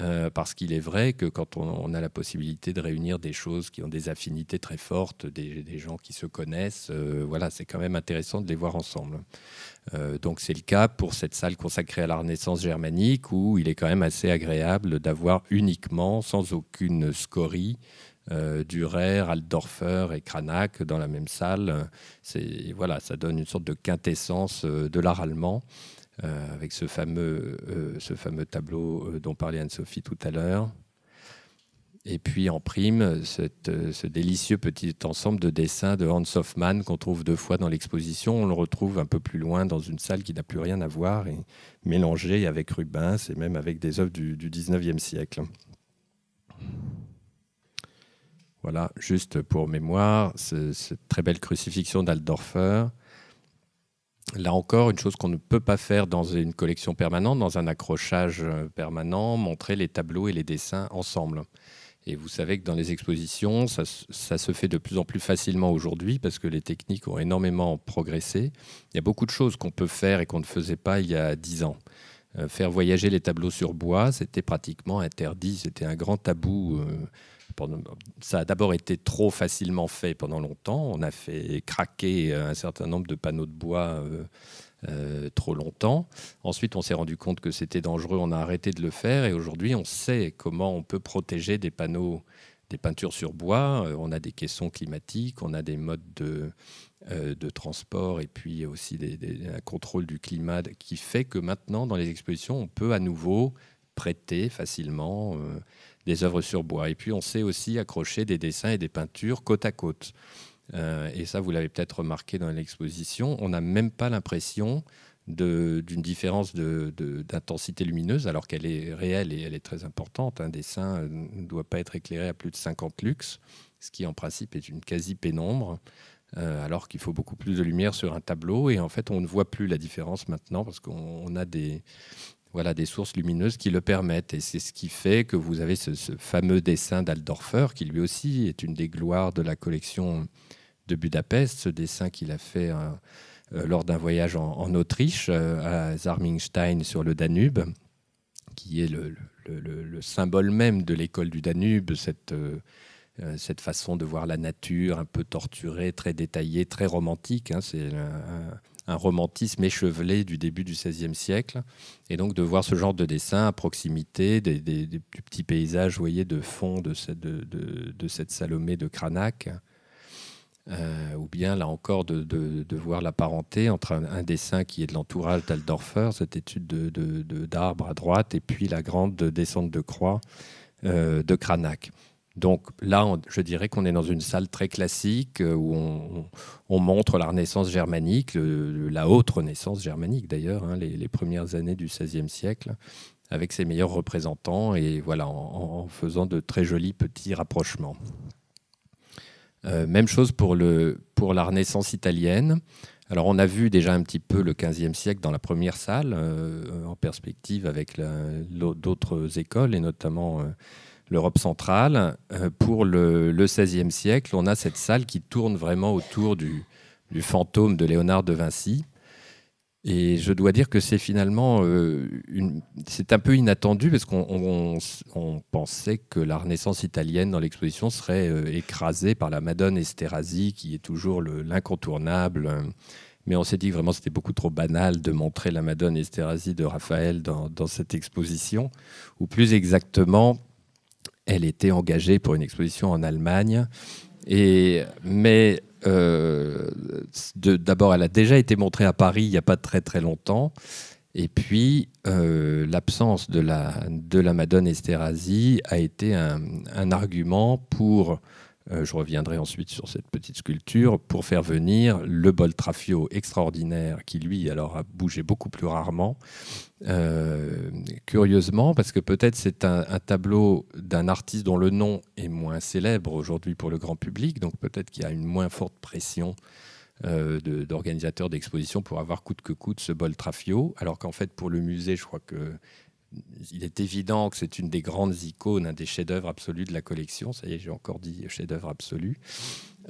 Euh, parce qu'il est vrai que quand on, a la possibilité de réunir des choses qui ont des affinités très fortes, des, gens qui se connaissent, euh, voilà, c'est quand même intéressant de les voir ensemble. Euh, donc c'est le cas pour cette salle consacrée à la Renaissance germanique, où il est quand même assez agréable d'avoir uniquement, sans aucune scorie, Durer, Altdorfer et Cranach dans la même salle. voilà, ça donne une sorte de quintessence de l'art allemand. Euh, avec ce fameux, euh, ce fameux tableau euh, dont parlait Anne-Sophie tout à l'heure. Et puis en prime, ce délicieux petit ensemble de dessins de Hans Hoffmann qu'on trouve deux fois dans l'exposition. On le retrouve un peu plus loin dans une salle qui n'a plus rien à voir et mélangé avec Rubens et même avec des œuvres du, du 19e siècle. Voilà, juste pour mémoire, cette très belle crucifixion d'Aldorfer Là encore, une chose qu'on ne peut pas faire dans une collection permanente, dans un accrochage euh, permanent, montrer les tableaux et les dessins ensemble. Et vous savez que dans les expositions, ça, se fait de plus en plus facilement aujourd'hui parce que les techniques ont énormément progressé. Il y a beaucoup de choses qu'on peut faire et qu'on ne faisait pas il y a dix ans. Euh, faire voyager les tableaux sur bois, c'était pratiquement interdit, c'était un grand tabou. Euh, ça a d'abord été trop facilement fait pendant longtemps. On a fait craquer euh, un certain nombre de panneaux de bois euh, euh, trop longtemps. Ensuite, on s'est rendu compte que c'était dangereux. On a arrêté de le faire. Et aujourd'hui, on sait comment on peut protéger des panneaux, des peintures sur bois. On a des caissons climatiques. On a des modes de, de transport et puis aussi des, un contrôle du climat qui fait que maintenant, dans les expositions, on peut à nouveau prêter facilement des œuvres sur bois. Et puis on sait aussi accrocher des dessins et des peintures côte à côte. Euh, et ça, vous l'avez peut-être remarqué dans l'exposition, on n'a même pas l'impression d'une différence d'intensité lumineuse, alors qu'elle est réelle et elle est très importante. Un dessin euh, ne doit pas être éclairé à plus de 50 lux, ce qui en principe est une quasi-pénombre, euh, alors qu'il faut beaucoup plus de lumière sur un tableau. Et en fait, on ne voit plus la différence maintenant parce qu'on a des, voilà, des sources lumineuses qui le permettent. Et c'est ce qui fait que vous avez ce, fameux dessin d'Aldorfer, qui lui aussi est une des gloires de la collection de Budapest, ce dessin qu'il a fait hein, euh, lors d'un voyage en, Autriche, euh, à Zarmingstein sur le Danube, qui est le, symbole même de l'école du Danube, euh, cette, façon de voir la nature un peu torturée, très détaillée, très romantique. Hein. c'est un un romantisme échevelé du début du XVIe siècle. Et donc de voir ce genre de dessin à proximité des, petits paysages, voyez, de fond de cette, de, Salomé de Cranach, euh, ou bien là encore de, voir la parenté entre un, dessin qui est de l'entourage d'Aldorfer, cette étude d'arbres à droite, et puis la grande descente de croix euh, de Cranach. Donc là, je dirais qu'on est dans une salle très classique euh, où on, montre la Renaissance germanique, la haute Renaissance germanique d'ailleurs, hein, les, premières années du XVIe siècle, avec ses meilleurs représentants et voilà, en, faisant de très jolis petits rapprochements. Euh, même chose pour, le, pour la Renaissance italienne. Alors on a vu déjà un petit peu le XVe siècle dans la première salle, euh, en perspective avec d'autres écoles et notamment l'Europe centrale. Euh, pour le, XVIe siècle, on a cette salle qui tourne vraiment autour du, du fantôme de Léonard de Vinci. Et je dois dire que c'est finalement, euh, c'est un peu inattendu parce qu'on pensait que la Renaissance italienne dans l'exposition serait euh, écrasée par la Madone Esterhazy, qui est toujours l'incontournable. Mais on s'est dit que vraiment c'était beaucoup trop banal de montrer la Madone Esterhazy de Raphaël dans, dans cette exposition, ou plus exactement, elle était engagée pour une exposition en Allemagne. mais euh, d'abord, elle a déjà été montrée à Paris il n'y a pas très très longtemps. Et puis, euh, l'absence de la, de la Madone Esterhazy a été un, un argument pour euh, je reviendrai ensuite sur cette petite sculpture pour faire venir le bol trafio extraordinaire qui, lui, alors a bougé beaucoup plus rarement. Euh, curieusement, parce que peut-être c'est un, tableau d'un artiste dont le nom est moins célèbre aujourd'hui pour le grand public, donc peut-être qu'il y a une moins forte pression euh, d'organisateurs d'exposition pour avoir coûte que coûte ce bol trafio, alors qu'en fait pour le musée, je crois que il est évident que c'est une des grandes icônes, un des chefs-d'œuvre absolus de la collection. Ça y est, j'ai encore dit chef-d'œuvre absolu.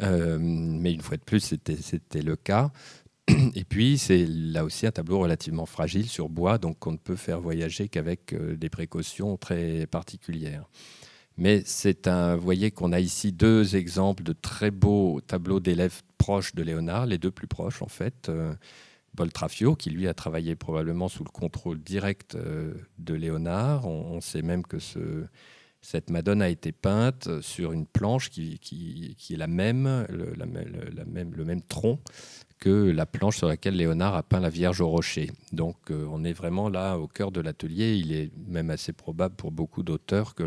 Euh, mais une fois de plus, c'était le cas. Et puis, c'est là aussi un tableau relativement fragile sur bois, donc qu'on ne peut faire voyager qu'avec euh, des précautions très particulières. Mais c'est un. Vous voyez qu'on a ici deux exemples de très beaux tableaux d'élèves proches de Léonard, les deux plus proches en fait. Euh, Boltrafio, qui lui a travaillé probablement sous le contrôle direct euh, de Léonard. On, sait même que cette Madone a été peinte sur une planche qui, est la même, le, même, tronc que la planche sur laquelle Léonard a peint la Vierge au rocher. Donc euh, on est vraiment là au cœur de l'atelier. Il est même assez probable pour beaucoup d'auteurs que,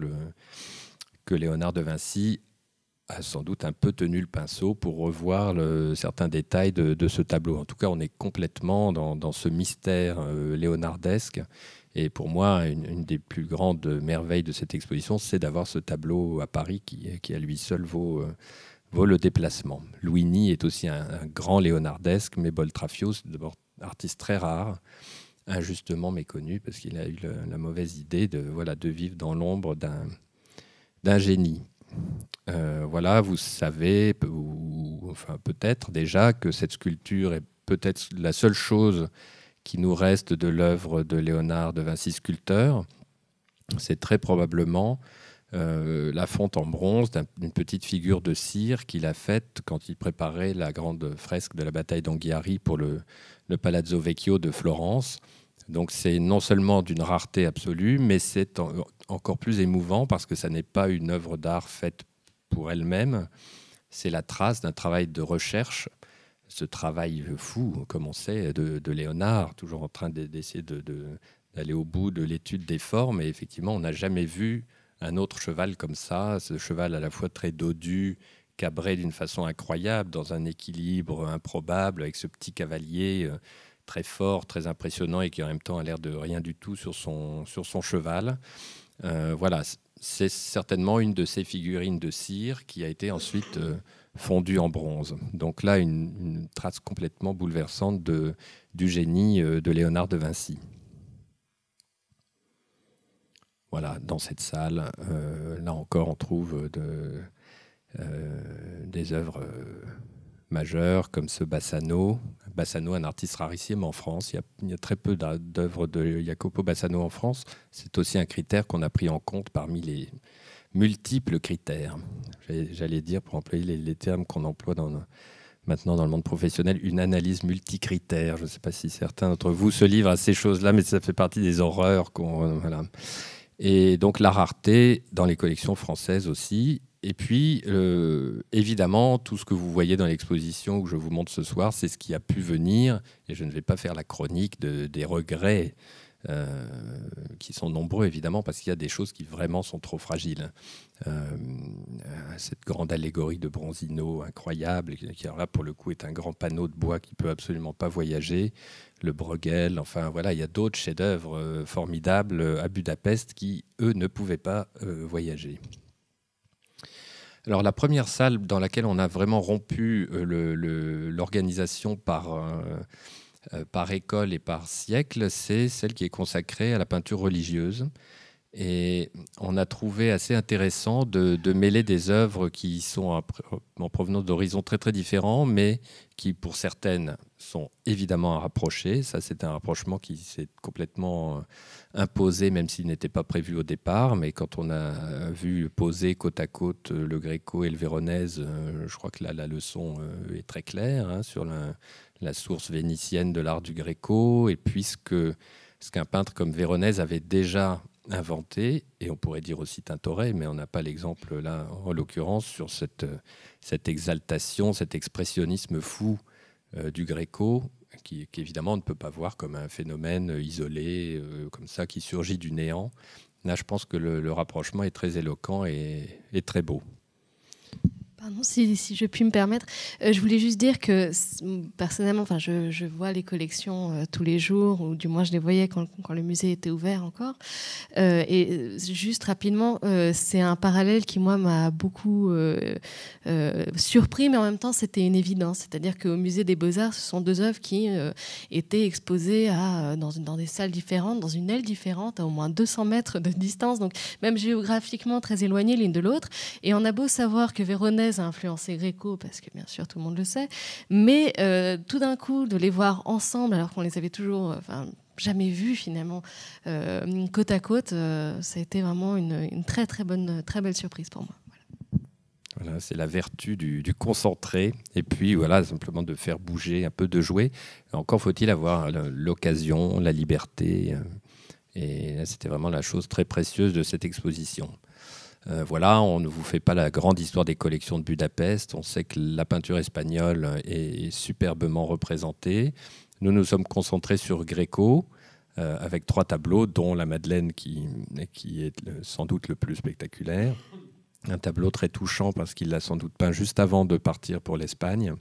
que Léonard de Vinci a sans doute un peu tenu le pinceau pour revoir le, certains détails de, ce tableau. En tout cas, on est complètement dans, ce mystère euh, léonardesque. Et pour moi, une, des plus grandes merveilles de cette exposition, c'est d'avoir ce tableau à Paris qui, qui à lui seul vaut, euh, vaut le déplacement. Luini est aussi un, grand léonardesque, mais c'est d'abord artiste très rare, injustement méconnu parce qu'il a eu la mauvaise idée de, voilà, de vivre dans l'ombre d'un génie. Euh, voilà, vous savez, enfin peut-être déjà que cette sculpture est peut-être la seule chose qui nous reste de l'œuvre de Léonard de Vinci sculpteur. C'est très probablement euh, la fonte en bronze d'une petite figure de cire qu'il a faite quand il préparait la grande fresque de la bataille d'Anghiari pour le, Palazzo Vecchio de Florence. Donc c'est non seulement d'une rareté absolue, mais c'est encore plus émouvant parce que ça n'est pas une œuvre d'art faite pour elle-même, c'est la trace d'un travail de recherche, ce travail fou, comme on sait, de, de Léonard, toujours en train d'essayer d'aller au bout de l'étude des formes. Et effectivement, on n'a jamais vu un autre cheval comme ça, ce cheval à la fois très dodu, cabré d'une façon incroyable, dans un équilibre improbable, avec ce petit cavalier euh, très fort, très impressionnant et qui en même temps a l'air de rien du tout sur son, sur son cheval. Euh, voilà, c'est certainement une de ces figurines de cire qui a été ensuite euh, fondue en bronze. Donc là, une, trace complètement bouleversante du génie euh, de Léonard de Vinci. Voilà, dans cette salle, euh, là encore, on trouve des œuvres majeures comme ce Bassano Bassano, un artiste rarissime en France. Il y a, très peu d'œuvres de Jacopo Bassano en France. C'est aussi un critère qu'on a pris en compte parmi les multiples critères. J'allais dire, pour employer les, termes qu'on emploie dans, maintenant dans le monde professionnel, une analyse multicritère. Je ne sais pas si certains d'entre vous se livrent à ces choses-là, mais ça fait partie des horreurs qu'on... Et donc la rareté dans les collections françaises aussi, et puis, évidemment, tout ce que vous voyez dans l'exposition que je vous montre ce soir, c'est ce qui a pu venir, et je ne vais pas faire la chronique des regrets, euh, qui sont nombreux, évidemment, parce qu'il y a des choses qui vraiment sont trop fragiles. Euh, euh, cette grande allégorie de Bronzino, incroyable, qui là, pour le coup, est un grand panneau de bois qui ne peut absolument pas voyager. Le Bruegel, enfin voilà, il y a d'autres chefs-d'œuvre formidables à Budapest qui, eux, ne pouvaient pas voyager. Alors la première salle dans laquelle on a vraiment rompu euh, l'organisation par, euh, euh, par école et par siècle, c'est celle qui est consacrée à la peinture religieuse. Et on a trouvé assez intéressant de, mêler des œuvres qui sont en provenance d'horizons très très différents, mais qui pour certaines sont évidemment à rapprocher. Ça, c'est un rapprochement qui s'est complètement euh, imposé, même s'il n'était pas prévu au départ. Mais quand on a vu poser côte à côte euh, le gréco et le véronèse, euh, je crois que là, la leçon est très claire hein, sur la, la, source vénitienne de l'art du gréco. Et puisque ce qu'un peintre comme Véronèse avait déjà inventé, et on pourrait dire aussi Tintoret, mais on n'a pas l'exemple là en l'occurrence, sur cette, cette exaltation, cet expressionnisme fou euh, du Gréco, qui, évidemment on ne peut pas voir comme un phénomène isolé, euh, comme ça, qui surgit du néant. Là, je pense que le, rapprochement est très éloquent et très beau si, je puis me permettre, euh, je voulais juste dire que personnellement, enfin, je, vois les collections euh, tous les jours, ou du moins je les voyais quand, le musée était ouvert encore. Euh, et juste rapidement, c'est un parallèle qui moi m'a beaucoup surpris, mais en même temps c'était une évidence. C'est-à-dire qu'au musée des Beaux Arts, ce sont deux œuvres qui étaient exposées à, dans, dans, des salles différentes, dans une aile différente, à au moins 200 mètres de distance, donc même géographiquement très éloignées l'une de l'autre. Et on a beau savoir que Véronèse a influencé Gréco, parce que bien sûr tout le monde le sait. Mais euh, tout d'un coup, de les voir ensemble, alors qu'on les avait toujours, euh, enfin, jamais vus finalement, euh, côte à côte, ça a été vraiment une, très très bonne, très belle surprise pour moi. Voilà, c'est la vertu du, concentré. Et puis, voilà, simplement de faire bouger un peu, de jouer. Encore faut-il avoir l'occasion, la liberté. Et c'était vraiment la chose très précieuse de cette exposition. Euh, voilà, on ne vous fait pas la grande histoire des collections de Budapest. On sait que la peinture espagnole est superbement représentée. Nous nous sommes concentrés sur Greco, euh, avec trois tableaux, dont la Madeleine qui, qui est sans doute le plus spectaculaire. Un tableau très touchant parce qu'il l'a sans doute peint juste avant de partir pour l'Espagne.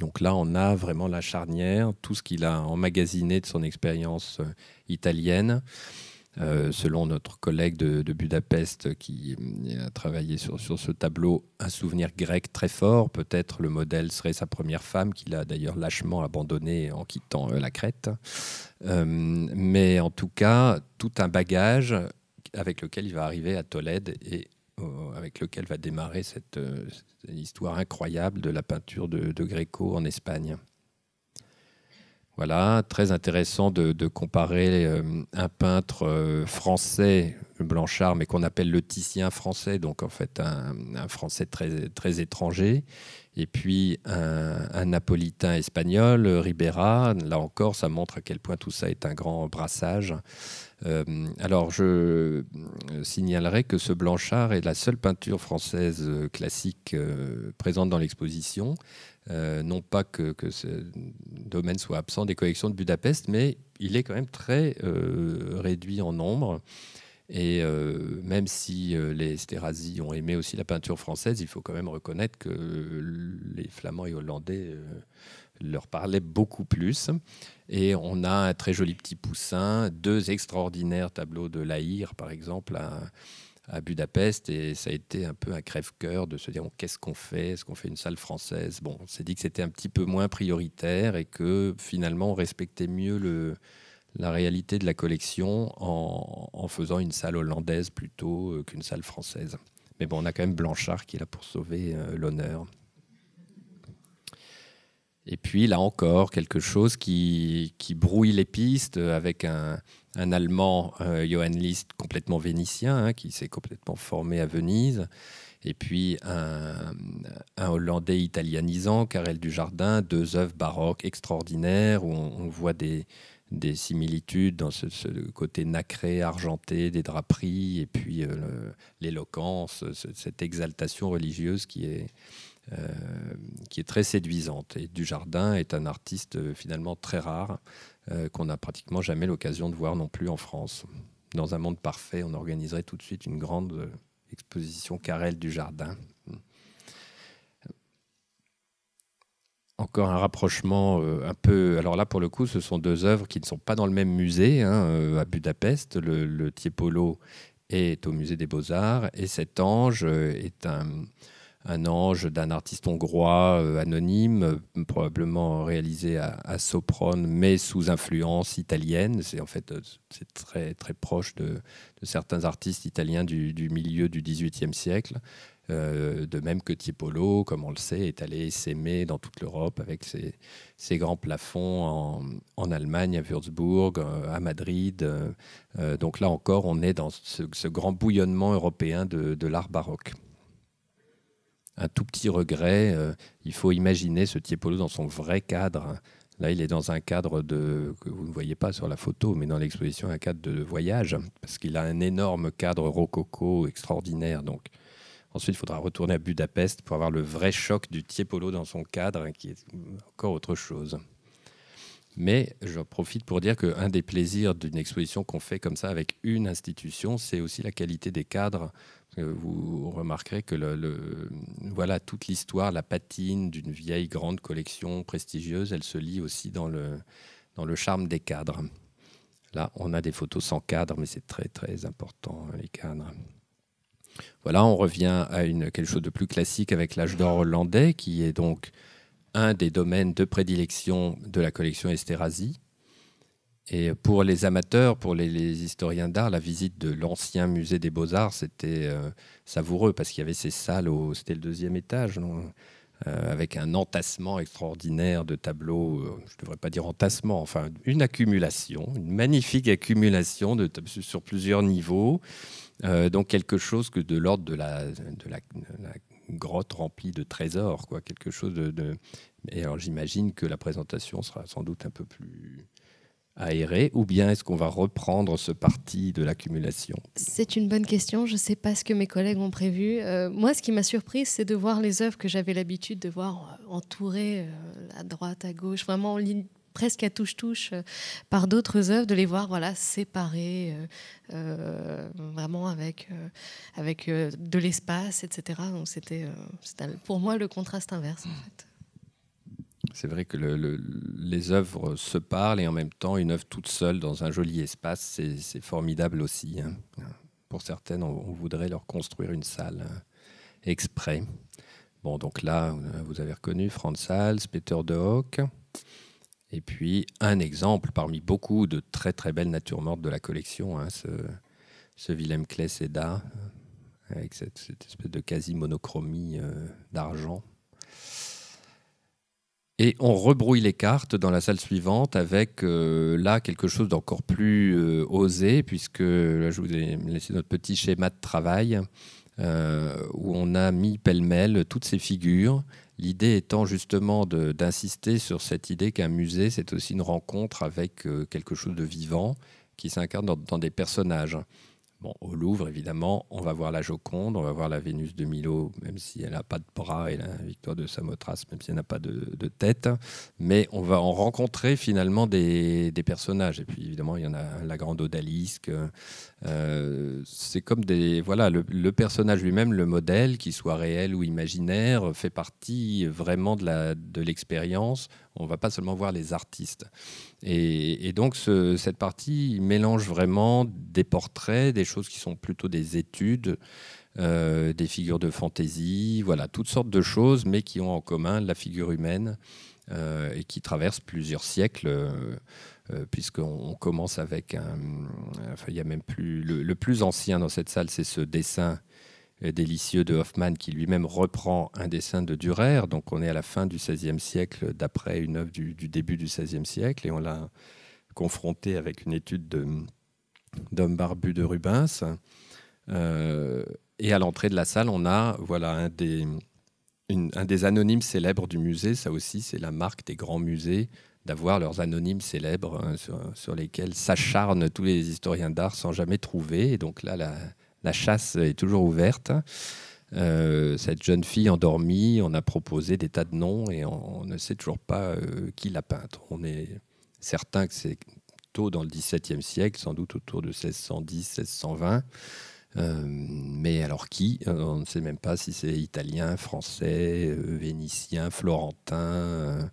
Donc là, on a vraiment la charnière, tout ce qu'il a emmagasiné de son expérience euh, italienne. Euh, selon notre collègue de, Budapest qui euh, a travaillé sur, ce tableau, un souvenir grec très fort. Peut-être le modèle serait sa première femme, qu'il a d'ailleurs lâchement abandonnée en quittant euh, la Crète. mais en tout cas, tout un bagage avec lequel il va arriver à Tolède et avec lequel va démarrer cette, histoire incroyable de la peinture de, de Gréco en Espagne. Voilà, très intéressant de, comparer euh, un peintre euh, français, Blanchard, mais qu'on appelle le Titien français, donc en fait un, français très, très étranger, et puis un, napolitain espagnol, Ribera. Là encore, ça montre à quel point tout ça est un grand brassage. Euh, alors, je euh, signalerai que ce Blanchard est la seule peinture française euh, classique présente dans l'exposition. non pas que, ce domaine soit absent des collections de Budapest, mais il est quand même très réduit en nombre. Et même si les Sterasi ont aimé aussi la peinture française, il faut quand même reconnaître que les Flamands et Hollandais leur parlait beaucoup plus. Et on a un très joli petit poussin, deux extraordinaires tableaux de l'Aïr, par exemple, à, Budapest. Et ça a été un peu un crève-cœur de se dire qu'est-ce qu'on fait Est-ce qu'on fait une salle française Bon, on s'est dit que c'était un petit peu moins prioritaire et que finalement, on respectait mieux le, la réalité de la collection en, en faisant une salle hollandaise plutôt euh, qu'une salle française. Mais bon, on a quand même Blanchard qui est là pour sauver euh, l'honneur. Et puis là encore, quelque chose qui, brouille les pistes avec un, Allemand, euh, Johann List complètement vénitien, hein, qui s'est complètement formé à Venise, et puis un, un Hollandais italianisant, du Jardin, deux œuvres baroques extraordinaires où on, voit des, des similitudes dans ce, côté nacré, argenté, des draperies, et puis euh, l'éloquence, cette exaltation religieuse qui est, euh, qui est très séduisante. Et Dujardin est un artiste euh, finalement très rare euh, qu'on n'a pratiquement jamais l'occasion de voir non plus en France. Dans un monde parfait, on organiserait tout de suite une grande exposition Carrel Dujardin. encore un rapprochement un peu. Alors là, pour le coup, ce sont deux œuvres qui ne sont pas dans le même musée. Hein, à Budapest, le, le Tiepolo est au musée des Beaux-Arts et cet ange est un, un ange d'un artiste hongrois euh, anonyme, probablement réalisé à, Sopron, mais sous influence italienne. C'est en fait euh, c'est très, très proche de, certains artistes italiens du, milieu du XVIIIe siècle. Euh, de même que Tiepolo, comme on le sait, est allé s'aimer dans toute l'Europe avec ses, grands plafonds en, Allemagne, à Würzburg, à Madrid. donc là encore, on est dans ce, grand bouillonnement européen de l'art baroque un tout petit regret. Euh, il faut imaginer ce Tiepolo dans son vrai cadre. Là, il est dans un cadre que vous ne voyez pas sur la photo, mais dans l'exposition, un cadre de voyage, parce qu'il a un énorme cadre rococo extraordinaire. Donc, Ensuite, il faudra retourner à Budapest pour avoir le vrai choc du Tiepolo dans son cadre, qui est encore autre chose. Mais je profite pour dire qu'un des plaisirs d'une exposition qu'on fait comme ça avec une institution, c'est aussi la qualité des cadres vous remarquerez que voilà toute l'histoire, la patine d'une vieille grande collection prestigieuse, elle se lit aussi dans le, charme des cadres. Là, on a des photos sans cadre, mais c'est très très important les cadres. Voilà, on revient à quelque chose de plus classique avec l'âge d'or hollandais, qui est donc un des domaines de prédilection de la collection Esterhazy, et pour les amateurs, pour les, historiens d'art, la visite de l'ancien musée des beaux-arts, c'était euh, savoureux parce qu'il y avait ces salles, c'était le deuxième étage, euh, avec un entassement extraordinaire de tableaux, euh, je ne devrais pas dire entassement, enfin une accumulation, une magnifique accumulation de, sur plusieurs niveaux, donc quelque chose que de l'ordre de la, grotte remplie de trésors, quoi, quelque chose de... Et alors j'imagine que la présentation sera sans doute un peu plus Aérer ou bien est-ce qu'on va reprendre ce parti de l'accumulation C'est une bonne question. Je ne sais pas ce que mes collègues ont prévu. Euh, moi, ce qui m'a surprise, c'est de voir les œuvres que j'avais l'habitude de voir euh, entourées euh, à droite, à gauche, vraiment en ligne presque à touche-touche par d'autres œuvres, de les voir voilà, séparées, vraiment avec, avec de l'espace, etc. Donc c'était pour moi le contraste inverse c'est vrai que les œuvres se parlent et en même temps, une œuvre toute seule dans un joli espace, c'est formidable aussi. Hein. Pour certaines, on, voudrait leur construire une salle hein, exprès. Bon, donc là, vous avez reconnu Franz Hals, Peter de Hoek. Et puis, un exemple parmi beaucoup de très très belles natures mortes de la collection, hein, ce, Willem kleiss avec cette, espèce de quasi-monochromie euh, d'argent et on rebrouille les cartes dans la salle suivante avec euh, là quelque chose d'encore plus euh, osé, puisque là je vous ai laissé notre petit schéma de travail euh, où on a mis pêle-mêle toutes ces figures. L'idée étant justement d'insister sur cette idée qu'un musée, c'est aussi une rencontre avec quelque chose de vivant qui s'incarne dans, des personnages. Bon, au Louvre, évidemment, on va voir la Joconde, on va voir la Vénus de Milo, même si elle n'a pas de bras, et la Victoire de Samothrace, même si elle n'a pas de, tête. Mais on va en rencontrer finalement des, personnages. Et puis évidemment, il y en a la grande Odalisque. Euh, c'est comme des. Voilà, le, le personnage lui-même, le modèle, qu'il soit réel ou imaginaire, fait partie vraiment de l'expérience on ne va pas seulement voir les artistes. Et, donc cette partie mélange vraiment des portraits, des choses qui sont plutôt des études, euh, des figures de fantaisie, voilà, toutes sortes de choses, mais qui ont en commun la figure humaine euh, et qui traversent plusieurs siècles. Euh, puisqu'on commence avec un... il y a même plus... le plus ancien dans cette salle, c'est ce dessin euh, délicieux de Hoffmann qui lui-même reprend un dessin de Durer. Donc on est à la fin du XVIe siècle, d'après une œuvre du, début du XVIe siècle, et on l'a confronté avec une étude d'homme barbu de Rubens. Euh, et à l'entrée de la salle, on a voilà un des, anonymes célèbres du musée. Ça aussi, c'est la marque des grands musées d'avoir leurs anonymes célèbres hein, sur, lesquels s'acharnent tous les historiens d'art sans jamais trouver. Et donc là, la, la chasse est toujours ouverte. Euh, cette jeune fille endormie, on a proposé des tas de noms et on, ne sait toujours pas euh, qui l'a peinte. On est certain que c'est tôt dans le XVIIe siècle, sans doute autour de 1610, 1620. Euh, mais alors qui On ne sait même pas si c'est italien, français, vénitien, florentin.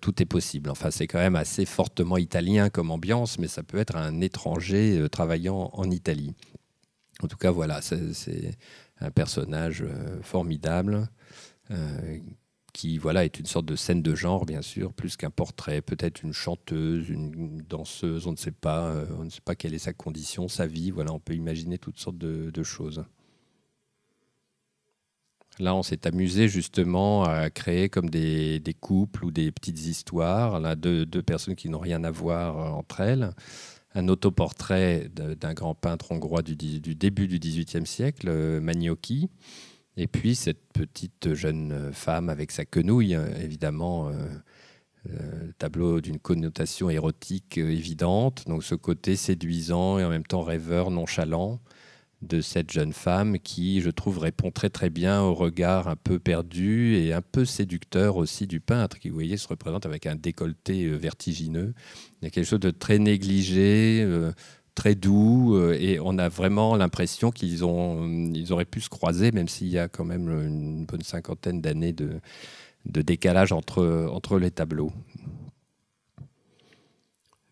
tout est possible. Enfin, c'est quand même assez fortement italien comme ambiance, mais ça peut être un étranger travaillant en Italie. En tout cas, voilà, c'est un personnage euh, formidable euh, qui voilà, est une sorte de scène de genre, bien sûr, plus qu'un portrait, peut-être une chanteuse, une danseuse, on ne sait pas, euh, on ne sait pas quelle est sa condition, sa vie, voilà, on peut imaginer toutes sortes de, choses. Là, on s'est amusé justement à créer comme des, couples ou des petites histoires, là, de deux personnes qui n'ont rien à voir entre elles un autoportrait d'un grand peintre hongrois du, début du XVIIIe siècle, euh, Magnocchi. Et puis cette petite jeune femme avec sa quenouille, hein, évidemment, euh, euh, tableau d'une connotation érotique évidente, donc ce côté séduisant et en même temps rêveur, nonchalant de cette jeune femme qui, je trouve, répond très très bien au regard un peu perdu et un peu séducteur aussi du peintre, qui, vous voyez, se représente avec un décolleté euh, vertigineux. Il y a quelque chose de très négligé, euh, très doux, euh, et on a vraiment l'impression qu'ils ont, ils auraient pu se croiser, même s'il y a quand même une bonne cinquantaine d'années de, de décalage entre, entre les tableaux.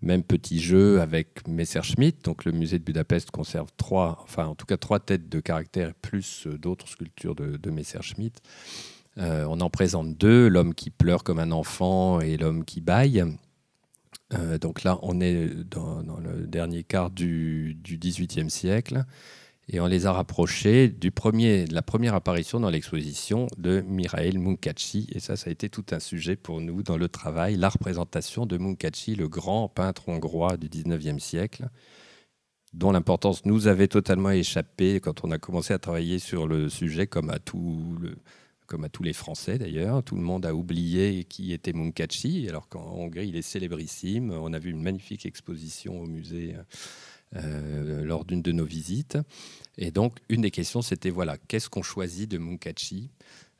Même petit jeu avec Messerschmitt. Donc le musée de Budapest conserve trois, enfin en tout cas trois têtes de caractère plus euh, d'autres sculptures de, de Messerschmitt. Euh, on en présente deux, l'homme qui pleure comme un enfant et l'homme qui baille. Euh, donc là, on est dans, le dernier quart du, du XVIIIe siècle et on les a rapprochés du premier, de la première apparition dans l'exposition de Mirael Munkaci. Et ça, ça a été tout un sujet pour nous dans le travail, la représentation de Munkaci, le grand peintre hongrois du 19e siècle, dont l'importance nous avait totalement échappé quand on a commencé à travailler sur le sujet, comme à, tous, le, comme à tous les Français d'ailleurs. Tout le monde a oublié qui était Munkaci, alors qu'en Hongrie, il est célébrissime. On a vu une magnifique exposition au musée euh, lors d'une de nos visites. Et donc, une des questions, c'était voilà, qu'est-ce qu'on choisit de Munkachi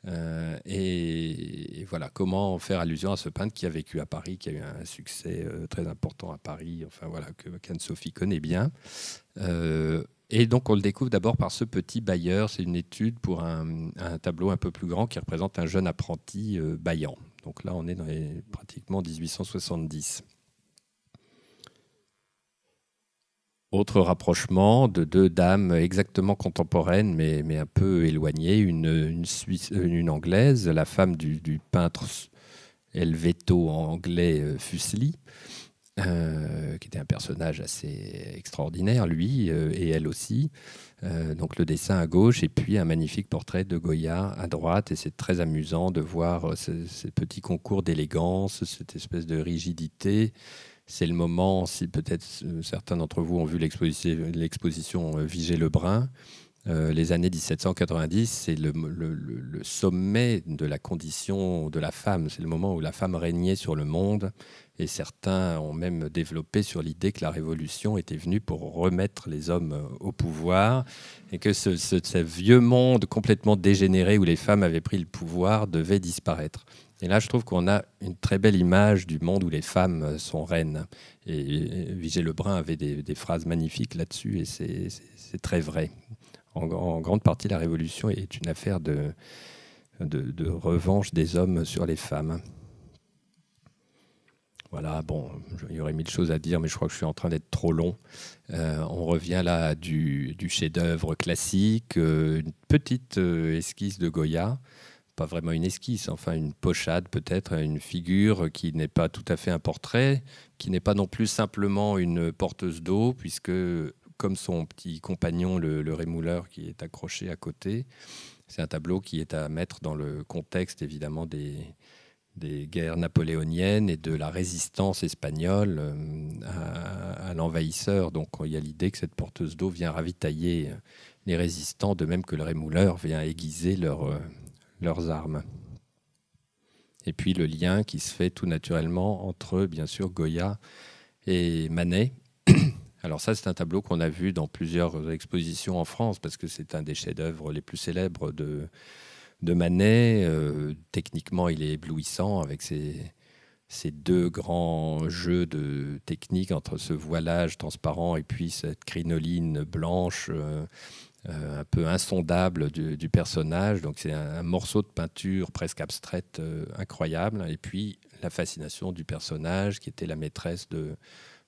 euh, et, voilà, comment faire allusion à ce peintre qui a vécu à Paris, qui a eu un succès euh, très important à Paris, enfin voilà, que anne sophie connaît bien. et donc on le découvre d'abord par ce petit bailleur, c'est une étude pour un, tableau un peu plus grand qui représente un jeune apprenti baillant. Donc là on est dans les, pratiquement 1870. Autre rapprochement de deux dames exactement contemporaines mais, un peu éloignées, euh, une, anglaise, la femme du, peintre Helveto anglais euh, Fuseli, euh, qui était un personnage assez extraordinaire, lui et elle aussi. donc le dessin à gauche et puis un magnifique portrait de Goya à droite. Et c'est très amusant de voir ces, ces petits concours d'élégance, cette espèce de rigidité c'est le moment, si peut-être euh, certains d'entre vous ont vu l'exposition euh, Vigée Lebrun, euh, les années 1790, c'est le, sommet de la condition de la femme. C'est le moment où la femme régnait sur le monde. Et certains ont même développé sur l'idée que la révolution était venue pour remettre les hommes au pouvoir et que ce vieux monde complètement dégénéré où les femmes avaient pris le pouvoir devait disparaître. Et là, je trouve qu'on a une très belle image du monde où les femmes sont reines. Et Vigée Lebrun avait des, phrases magnifiques là-dessus, et c'est très vrai. En, grande partie, la Révolution est une affaire de, revanche des hommes sur les femmes. Voilà, bon, il y aurait mille choses à dire, mais je crois que je suis en train d'être trop long. Euh, on revient là du, chef-d'œuvre classique, euh, une petite euh, esquisse de Goya pas vraiment une esquisse, enfin une pochade peut-être, une figure qui n'est pas tout à fait un portrait, qui n'est pas non plus simplement une porteuse d'eau, puisque comme son petit compagnon, le, rémouleur qui est accroché à côté, c'est un tableau qui est à mettre dans le contexte évidemment des, des guerres napoléoniennes et de la résistance espagnole euh, à, à l'envahisseur. Donc il y a l'idée que cette porteuse d'eau vient ravitailler les résistants, de même que le rémouleur vient aiguiser leur euh, leurs armes. Et puis le lien qui se fait tout naturellement entre, bien sûr, Goya et Manet. Alors ça, c'est un tableau qu'on a vu dans plusieurs expositions en France, parce que c'est un des chefs-d'œuvre les plus célèbres de, de Manet. Euh, techniquement, il est éblouissant avec ses, ces deux grands jeux de technique entre ce voilage transparent et puis cette crinoline blanche euh, euh, un peu insondable du, personnage. Donc c'est un, morceau de peinture presque abstraite euh, incroyable. Et puis la fascination du personnage qui était la maîtresse de,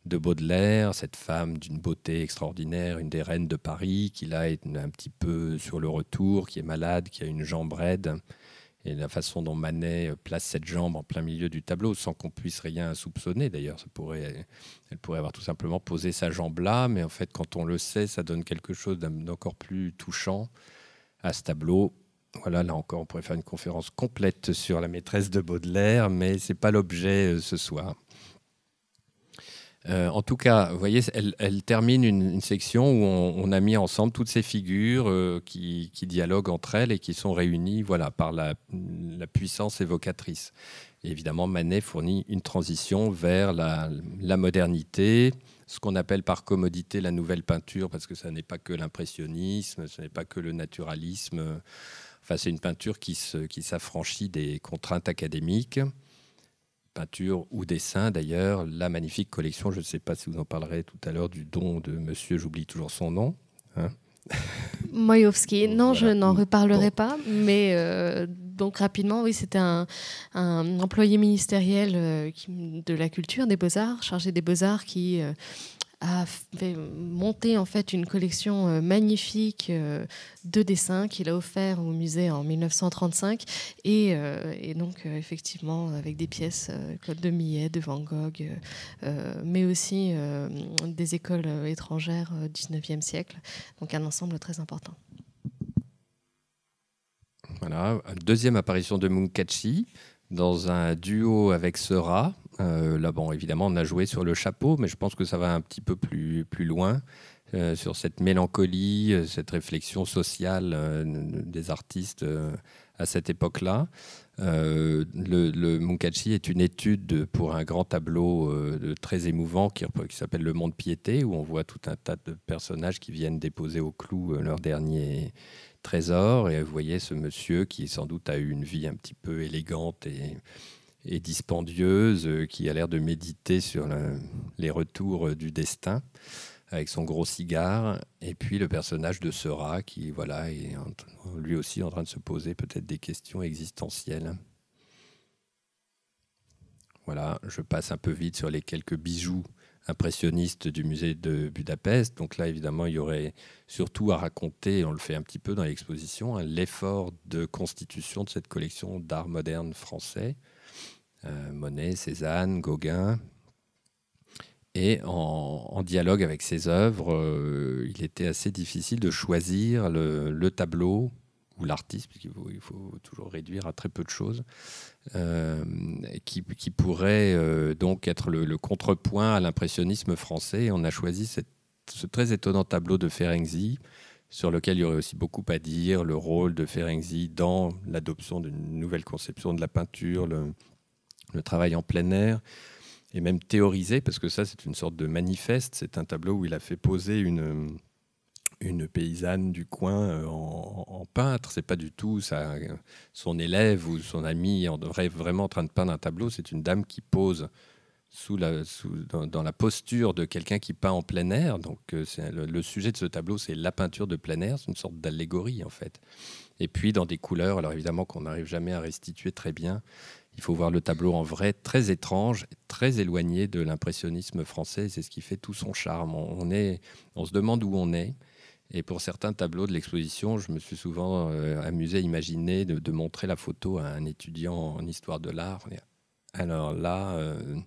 de Baudelaire, cette femme d'une beauté extraordinaire, une des reines de Paris, qui là est un petit peu sur le retour, qui est malade, qui a une jambe raide, et la façon dont Manet euh, place cette jambe en plein milieu du tableau, sans qu'on puisse rien soupçonner d'ailleurs. elle pourrait avoir tout simplement posé sa jambe là, mais en fait, quand on le sait, ça donne quelque chose d'encore plus touchant à ce tableau. Voilà, là encore, on pourrait faire une conférence complète sur la maîtresse de Baudelaire, mais ce n'est pas l'objet euh, ce soir. Euh, en tout cas, vous voyez, elle, termine une, section où on, a mis ensemble toutes ces figures euh, qui, dialoguent entre elles et qui sont réunies voilà, par la, puissance évocatrice. évidemment, Manet fournit une transition vers la, modernité, ce qu'on appelle par commodité la nouvelle peinture, parce que ça n'est pas que l'impressionnisme, ce n'est pas que le naturalisme. Enfin, c'est une peinture qui s'affranchit des contraintes académiques ou dessin d'ailleurs, la magnifique collection, je ne sais pas si vous en parlerez tout à l'heure, du don de monsieur, j'oublie toujours son nom. Hein Moyovski, non, je n'en reparlerai pas, mais euh, donc rapidement, oui, c'était un, employé ministériel euh, de la culture, des beaux-arts, chargé des beaux-arts, qui euh, a fait monter en fait une collection euh, magnifique euh, de dessins qu'il a offert au musée en 1935 euh, et, donc effectivement avec des pièces de Millet, de Van Gogh, mais aussi des écoles étrangères du 19e siècle. Donc un ensemble très important. Voilà, deuxième apparition de Munkachi dans un duo avec Sera euh, là, bon, évidemment, on a joué sur le chapeau, mais je pense que ça va un petit peu plus, loin euh, sur cette mélancolie, euh, cette réflexion sociale des artistes à cette époque-là. le, Munkachi est une étude pour un grand tableau très émouvant qui, qui s'appelle Le Monde Piété, où on voit tout un tas de personnages qui viennent déposer au clou leur dernier trésor. Et vous voyez ce monsieur qui, sans doute, a eu une vie un petit peu élégante et et dispendieuse euh, qui a l'air de méditer sur les retours euh, du destin avec son gros cigare, et puis le personnage de Sera qui voilà est lui aussi en train de se poser peut-être des questions existentielles. Voilà, je passe un peu vite sur les quelques bijoux impressionnistes du musée de Budapest. Donc là, évidemment, il y aurait surtout à raconter, on le fait un petit peu dans l'exposition, hein, l'effort de constitution de cette collection d'art moderne français, euh, Monet, Cézanne, Gauguin. Et en, dialogue avec ces œuvres, euh, il était assez difficile de choisir le, tableau ou l'artiste, puisqu'il faut, il faut toujours réduire à très peu de choses, euh, qui, pourrait donc être le, contrepoint à l'impressionnisme français. on a choisi ce très étonnant tableau de Ferenczi, sur lequel il y aurait aussi beaucoup à dire, le rôle de Ferenczi dans l'adoption d'une nouvelle conception de la peinture, le, le travail en plein air, et même théorisé, parce que ça, c'est une sorte de manifeste. C'est un tableau où il a fait poser une, une paysanne du coin euh, en, en peintre. C'est pas du tout son élève ou son ami en vraiment en train de peindre un tableau. C'est une dame qui pose sous la, dans, la posture de quelqu'un qui peint en plein air. Donc, euh, le sujet de ce tableau, c'est la peinture de plein air. C'est une sorte d'allégorie, en fait. Et puis, dans des couleurs, alors évidemment qu'on n'arrive jamais à restituer très bien, il faut voir le tableau en vrai, très étrange, très éloigné de l'impressionnisme français. C'est ce qui fait tout son charme. On, se demande où on est. Et pour certains tableaux de l'exposition, je me suis souvent euh, amusé à imaginer de, montrer la photo à un étudiant en histoire de l'art. Alors là, euh,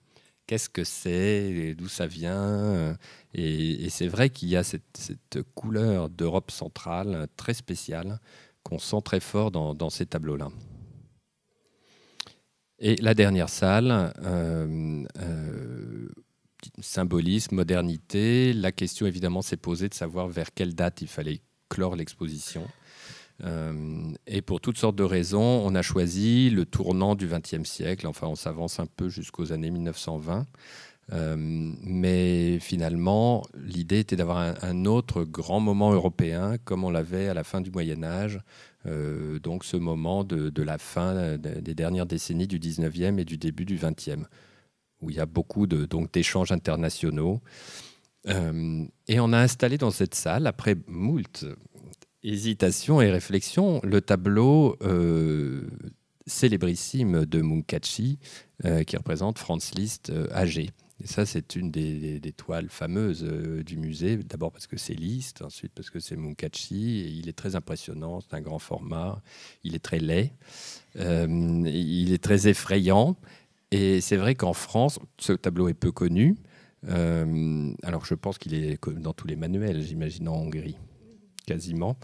qu'est-ce que c'est D'où ça vient Et, c'est vrai qu'il y a cette, couleur d'Europe centrale très spéciale qu'on sent très fort dans ces tableaux-là. Et la dernière salle, euh, euh, symbolisme, modernité. La question évidemment s'est posée de savoir vers quelle date il fallait clore l'exposition. Euh, et pour toutes sortes de raisons, on a choisi le tournant du XXe siècle. Enfin, on s'avance un peu jusqu'aux années 1920. mais finalement, l'idée était d'avoir un, autre grand moment européen, comme on l'avait à la fin du Moyen Âge, euh, donc ce moment de, la fin euh, des dernières décennies du 19e et du début du 20e, où il y a beaucoup d'échanges internationaux. Euh, et on a installé dans cette salle, après moult hésitations et réflexions, le tableau célébrissime de Munkachi, qui représente Franz Liszt âgé, ça, c'est une des, toiles fameuses euh, du musée, d'abord parce que c'est liste, ensuite parce que c'est Munkachi, et il est très impressionnant, c'est un grand format, il est très laid, euh, il est très effrayant, et c'est vrai qu'en France, ce tableau est peu connu, euh, alors je pense qu'il est dans tous les manuels, j'imagine, en Hongrie, quasiment.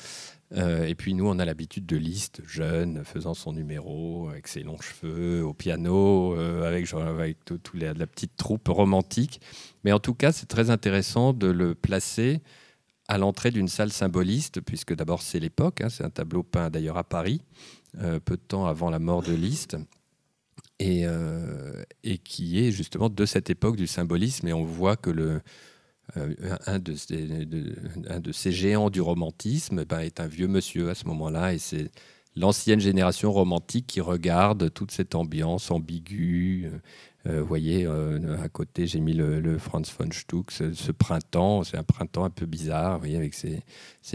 Euh, et puis nous, on a l'habitude de Liszt, jeune, faisant son numéro, avec ses longs cheveux, au piano, euh, avec, avec la petite troupe romantique. Mais en tout cas, c'est très intéressant de le placer à l'entrée d'une salle symboliste, puisque d'abord c'est l'époque, hein, c'est un tableau peint d'ailleurs à Paris, euh, peu de temps avant la mort de Liszt. Et, et qui est justement de cette époque du symbolisme. Et on voit que le, euh, un de, ces, géants du romantisme ben, est un vieux monsieur à ce moment-là, et c'est l'ancienne génération romantique qui regarde toute cette ambiance ambiguë. Euh, vous voyez, euh, à côté, j'ai mis le, Franz von Stuck, ce, printemps, c'est un printemps un peu bizarre, avec ses,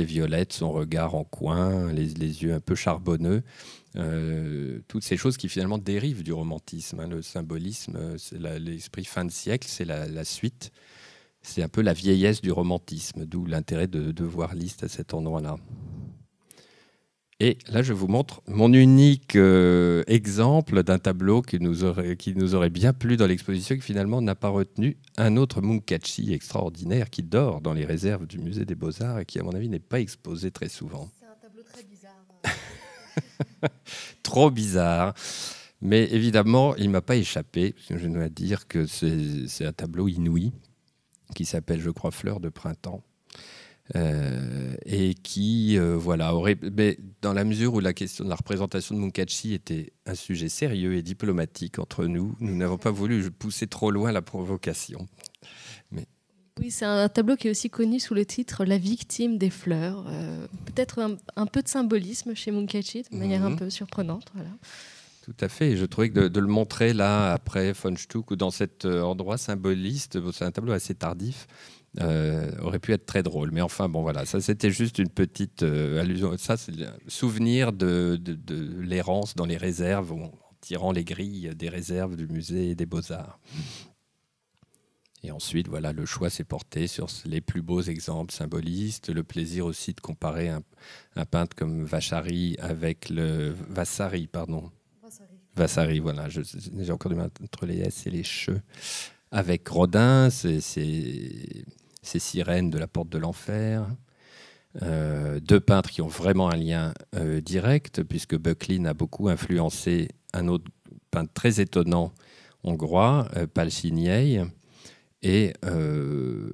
violettes, son regard en coin, les, yeux un peu charbonneux. toutes ces choses qui finalement dérivent du romantisme. Hein, le symbolisme, c'est l'esprit fin de siècle, c'est la suite c'est un peu la vieillesse du romantisme, d'où l'intérêt de, de voir Liszt à cet endroit-là. Et là, je vous montre mon unique euh, exemple d'un tableau qui nous, aurait, bien plu dans l'exposition, qui finalement n'a pas retenu un autre Munkachi extraordinaire qui dort dans les réserves du musée des Beaux-Arts et qui, à mon avis, n'est pas exposé très souvent. C'est un tableau très bizarre. Trop bizarre. Mais évidemment, il ne m'a pas échappé, je dois dire que c'est un tableau inouï qui s'appelle, je crois, Fleur de printemps. Euh, et qui, euh, voilà, aurait, mais dans la mesure où la question de la représentation de Munkachi était un sujet sérieux et diplomatique entre nous, nous n'avons pas voulu pousser trop loin la provocation. Mais... Oui, c'est un tableau qui est aussi connu sous le titre La victime des fleurs. Euh, peut-être un, peu de symbolisme chez Munkachi, de manière un mhm. peu surprenante. Voilà. Tout à fait. Et je trouvais que de, le montrer là, après Von Stuck, ou dans cet euh, endroit symboliste, c'est un tableau assez tardif, euh, aurait pu être très drôle. Mais enfin, bon, voilà, ça c'était juste une petite euh, allusion. Ça, c'est le souvenir de, l'errance dans les réserves, en tirant les grilles des réserves du musée des beaux-arts. Et ensuite, voilà, le choix s'est porté sur les plus beaux exemples symbolistes, le plaisir aussi de comparer un, peintre comme Vachari avec le Vassari, pardon, Vassari, voilà. J'ai encore du mal entre les S et les cheux. Avec Rodin, c'est sirènes de la Porte de l'Enfer. Euh, deux peintres qui ont vraiment un lien euh, direct, puisque Bucklin a beaucoup influencé un autre peintre très étonnant hongrois, euh, et euh,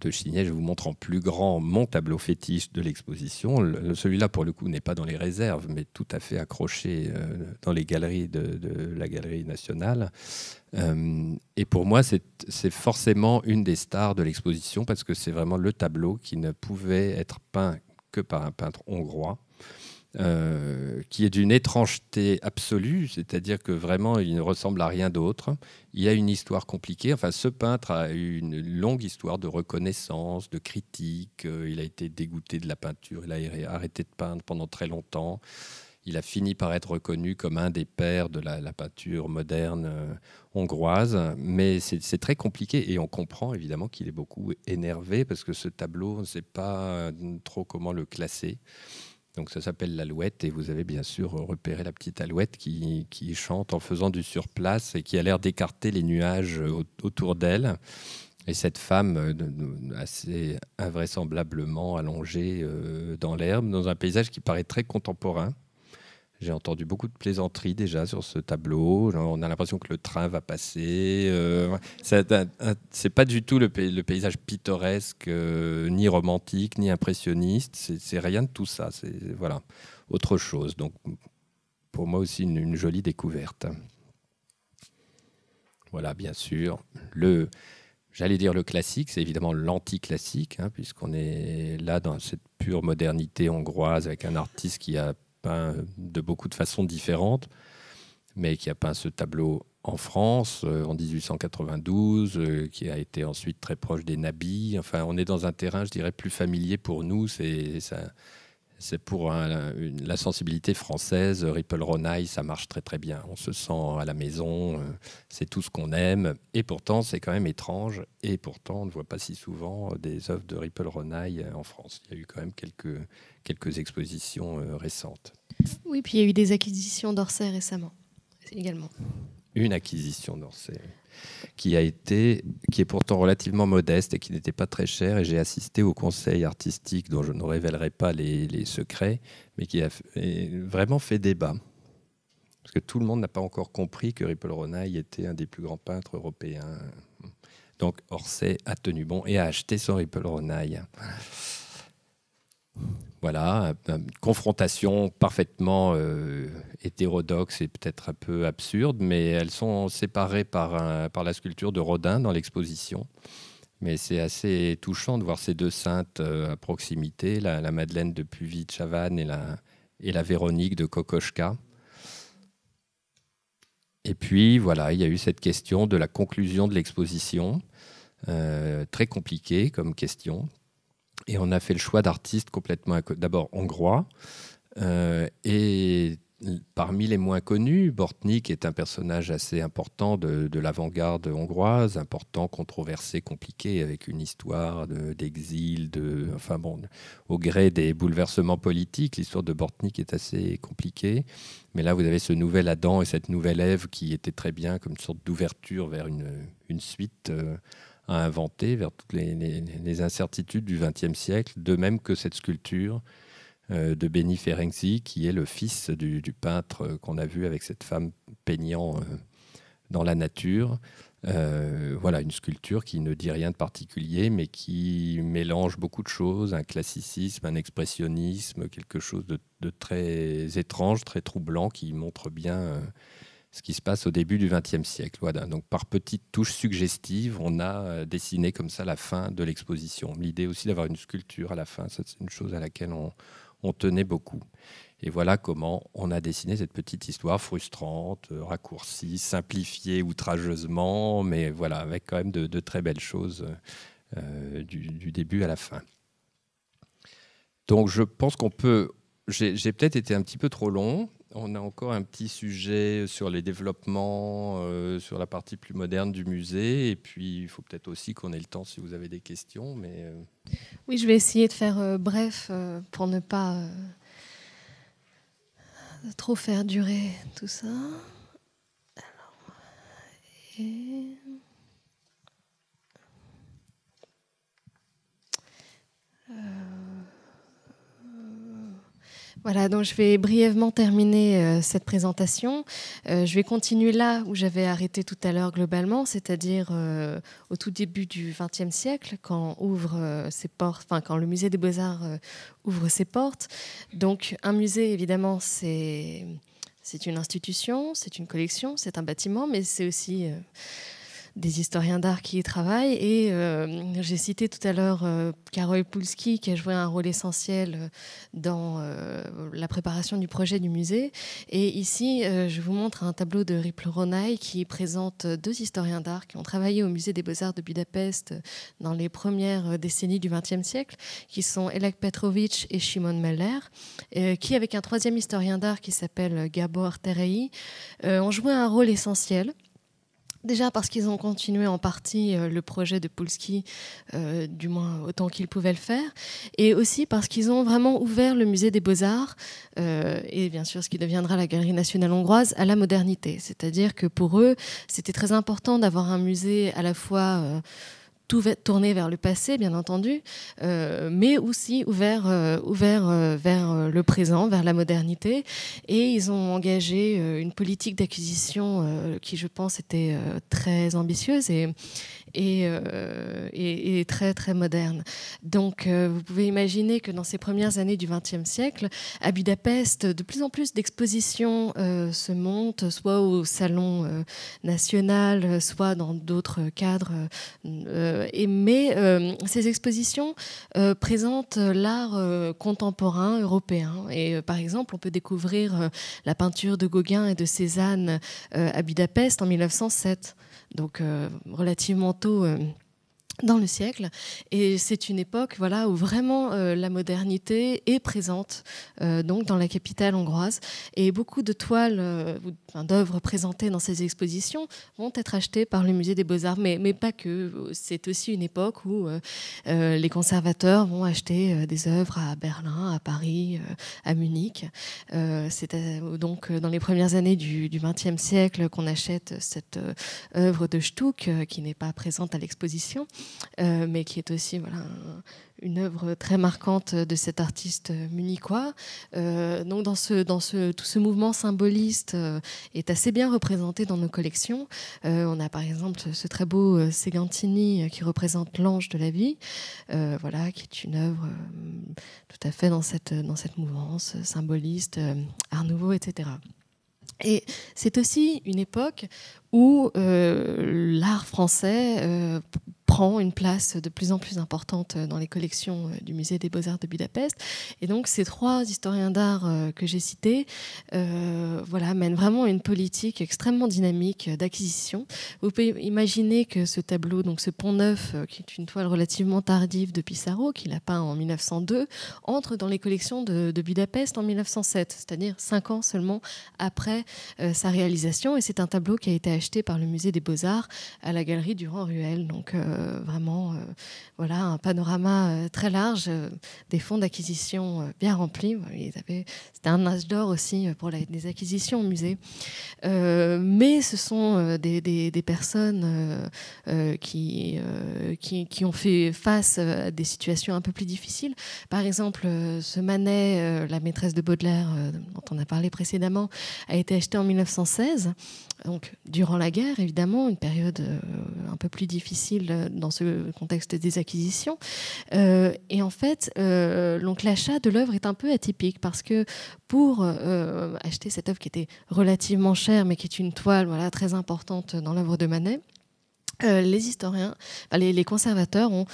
de signer je vous montre en plus grand mon tableau fétiche de l'exposition. Celui-là, pour le coup, n'est pas dans les réserves, mais tout à fait accroché euh, dans les galeries de, la Galerie nationale. Euh, et pour moi, c'est forcément une des stars de l'exposition parce que c'est vraiment le tableau qui ne pouvait être peint que par un peintre hongrois. Euh, qui est d'une étrangeté absolue, c'est-à-dire que vraiment il ne ressemble à rien d'autre. Il a une histoire compliquée. Enfin, ce peintre a eu une longue histoire de reconnaissance, de critique. Euh, il a été dégoûté de la peinture, il a arrêté de peindre pendant très longtemps. Il a fini par être reconnu comme un des pères de la, peinture moderne euh, hongroise, mais c'est très compliqué et on comprend évidemment qu'il est beaucoup énervé parce que ce tableau, on ne sait pas trop comment le classer. Donc ça s'appelle l'alouette et vous avez bien sûr repéré la petite alouette qui, chante en faisant du surplace et qui a l'air d'écarter les nuages autour d'elle. Et cette femme euh, assez invraisemblablement allongée euh, dans l'herbe, dans un paysage qui paraît très contemporain. J'ai entendu beaucoup de plaisanteries déjà sur ce tableau. on a l'impression que le train va passer. Euh, c'est pas du tout le, le paysage pittoresque, euh, ni romantique, ni impressionniste. C'est rien de tout ça. C'est voilà, autre chose. Donc, pour moi aussi, une, jolie découverte. Voilà, bien sûr. Le, j'allais dire le classique, c'est évidemment l'anti-classique, hein, puisqu'on est là dans cette pure modernité hongroise avec un artiste qui a de beaucoup de façons différentes, mais qui a peint ce tableau en France euh, en 1892, euh, qui a été ensuite très proche des Nabis. Enfin, on est dans un terrain, je dirais, plus familier pour nous. C'est ça. C'est pour la sensibilité française, Ripple Ronaille, ça marche très très bien. On se sent à la maison, euh, c'est tout ce qu'on aime. Et pourtant, c'est quand même étrange. Et pourtant, on ne voit pas si souvent euh, des œuvres de Ripple Ronaille euh, en France. Il y a eu quand même quelques, quelques expositions récentes. Oui, puis il y a eu des acquisitions d'Orsay récemment également une acquisition d'Orsay, qui a été, qui est pourtant relativement modeste et qui n'était pas très chère. Et j'ai assisté au conseil artistique dont je ne révélerai pas les, secrets, mais qui a vraiment fait débat. Parce que tout le monde n'a pas encore compris que Ripple Ronaille était un des plus grands peintres européens. Donc Orsay a tenu bon et a acheté son Ripple Ronaille. Voilà, une euh, confrontation parfaitement euh, hétérodoxe et peut-être un peu absurde, mais elles sont séparées par, par la sculpture de Rodin dans l'exposition. Mais c'est assez touchant de voir ces deux saintes euh, à proximité, la, Madeleine de Puvis de et la, et la Véronique de Kokoschka. Et puis voilà, il y a eu cette question de la conclusion de l'exposition, très compliquée comme question, et on a fait le choix d'artistes complètement d'abord hongrois. Euh, et parmi les moins connus, Bortnik est un personnage assez important de, l'avant-garde hongroise, important, controversé, compliqué, avec une histoire d'exil, de, enfin bon, au gré des bouleversements politiques, l'histoire de Bortnik est assez compliquée. Mais là, vous avez ce nouvel Adam et cette nouvelle Ève qui étaient très bien comme une sorte d'ouverture vers une, une suite. Euh, à inventer vers toutes les, incertitudes du XXe siècle, de même que cette sculpture euh, de Benny Ferenczi, qui est le fils du, peintre euh, qu'on a vu avec cette femme peignant euh, dans la nature. voilà, une sculpture qui ne dit rien de particulier, mais qui mélange beaucoup de choses, un classicisme, un expressionnisme, quelque chose de, de très étrange, très troublant, qui montre bien ce qui se passe au début du XXe siècle. Donc par petites touches suggestives, on a euh, dessiné comme ça la fin de l'exposition. L'idée aussi d'avoir une sculpture à la fin, c'est une chose à laquelle on, tenait beaucoup. Et voilà comment on a dessiné cette petite histoire frustrante, euh, raccourcie, simplifiée outrageusement, mais voilà, avec quand même de, très belles choses euh, du, début à la fin. Donc je pense qu'on peut... J'ai peut-être été un petit peu trop long, on a encore un petit sujet sur les développements, euh, sur la partie plus moderne du musée. Et puis, il faut peut-être aussi qu'on ait le temps si vous avez des questions. Mais euh. Oui, je vais essayer de faire euh, bref pour ne pas trop faire durer tout ça. Alors, voilà, donc je vais brièvement terminer euh, cette présentation. Euh, je vais continuer là où j'avais arrêté tout à l'heure globalement, c'est-à-dire euh, au tout début du XXe siècle, quand ouvre ses portes, enfin quand le musée des Beaux-Arts ouvre ses portes. Donc un musée, évidemment, c'est c'est une institution, c'est une collection, c'est un bâtiment, mais c'est aussi des historiens d'art qui y travaillent. Et euh, j'ai cité tout à l'heure Karol euh, Poulski, qui a joué un rôle essentiel euh, dans la préparation du projet du musée. Et ici, je vous montre un tableau de Riple Ronay qui présente deux historiens d'art qui ont travaillé au musée des beaux-arts de Budapest dans les premières décennies du XXe siècle, qui sont Elek Petrovic et Shimon Meller, qui, avec un troisième historien d'art qui s'appelle Gabor Terei, ont joué un rôle essentiel Déjà parce qu'ils ont continué en partie euh, le projet de Poulski, euh, du moins autant qu'ils pouvaient le faire, et aussi parce qu'ils ont vraiment ouvert le musée des beaux-arts, euh, et bien sûr ce qui deviendra la Galerie nationale hongroise, à la modernité. C'est-à-dire que pour eux, c'était très important d'avoir un musée à la fois tout tourné vers le passé, bien entendu, euh, mais aussi ouvert, euh, ouvert euh, vers le présent, vers la modernité. Et ils ont engagé une politique d'acquisition qui, je pense, était très ambitieuse et, euh, et, très très moderne. Donc euh, vous pouvez imaginer que dans ces premières années du XXe siècle, à Budapest, de plus en plus d'expositions euh, se montent, soit au Salon national, soit dans d'autres cadres. et, mais ces expositions présentent l'art contemporain européen. Et par exemple, on peut découvrir la peinture de Gauguin et de Cézanne à Budapest en 1907. Donc, euh, relativement tôt euh, dans le siècle. Et c'est une époque voilà, où vraiment euh, la modernité est présente euh, donc dans la capitale hongroise. Et beaucoup de toiles, euh, d'œuvres présentées dans ces expositions vont être achetées par le musée des beaux-arts, mais, mais, pas que. C'est aussi une époque où les conservateurs vont acheter des œuvres à Berlin, à Paris, à Munich. c'est donc dans les premières années du XXe siècle qu'on achète cette œuvre de Stuck qui n'est pas présente à l'exposition. Euh, mais qui est aussi voilà, une œuvre très marquante de cet artiste munichois. Euh, donc dans ce, dans ce, tout ce mouvement symboliste euh, est assez bien représenté dans nos collections. on a par exemple ce très beau Segantini qui représente l'ange de la vie, voilà, qui est une œuvre tout à fait dans cette, dans cette mouvance symboliste, art nouveau, etc. Et c'est aussi une époque où l'art français euh, prend une place de plus en plus importante euh, dans les collections euh, du musée des beaux-arts de Budapest. Et donc ces trois historiens d'art euh, que j'ai cités voilà, mènent vraiment une politique extrêmement dynamique d'acquisition. Vous pouvez imaginer que ce tableau, donc ce pont neuf, qui est une toile relativement tardive de Pissarro, qu'il a peint en 1902, entre dans les collections de, Budapest en 1907, c'est-à-dire cinq ans seulement après sa réalisation. Et c'est un tableau qui a été acheté par le musée des beaux-arts à la galerie Durand-Ruel. Donc euh, vraiment euh, voilà, un panorama euh, très large, des fonds d'acquisition bien remplis. C'était un âge d'or aussi pour les acquisitions au musée. mais ce sont des, personnes qui, qui, ont fait face à des situations un peu plus difficiles. Par exemple, ce Manet, la maîtresse de Baudelaire, dont on a parlé précédemment, a été acheté en 1916 donc, durant la guerre, évidemment, une période euh, un peu plus difficile euh, dans ce contexte des acquisitions. Euh, et en fait, donc l'achat de l'œuvre est un peu atypique parce que pour acheter cette œuvre qui était relativement chère, mais qui est une toile voilà, très importante dans l'œuvre de Manet, les historiens, les, les conservateurs ont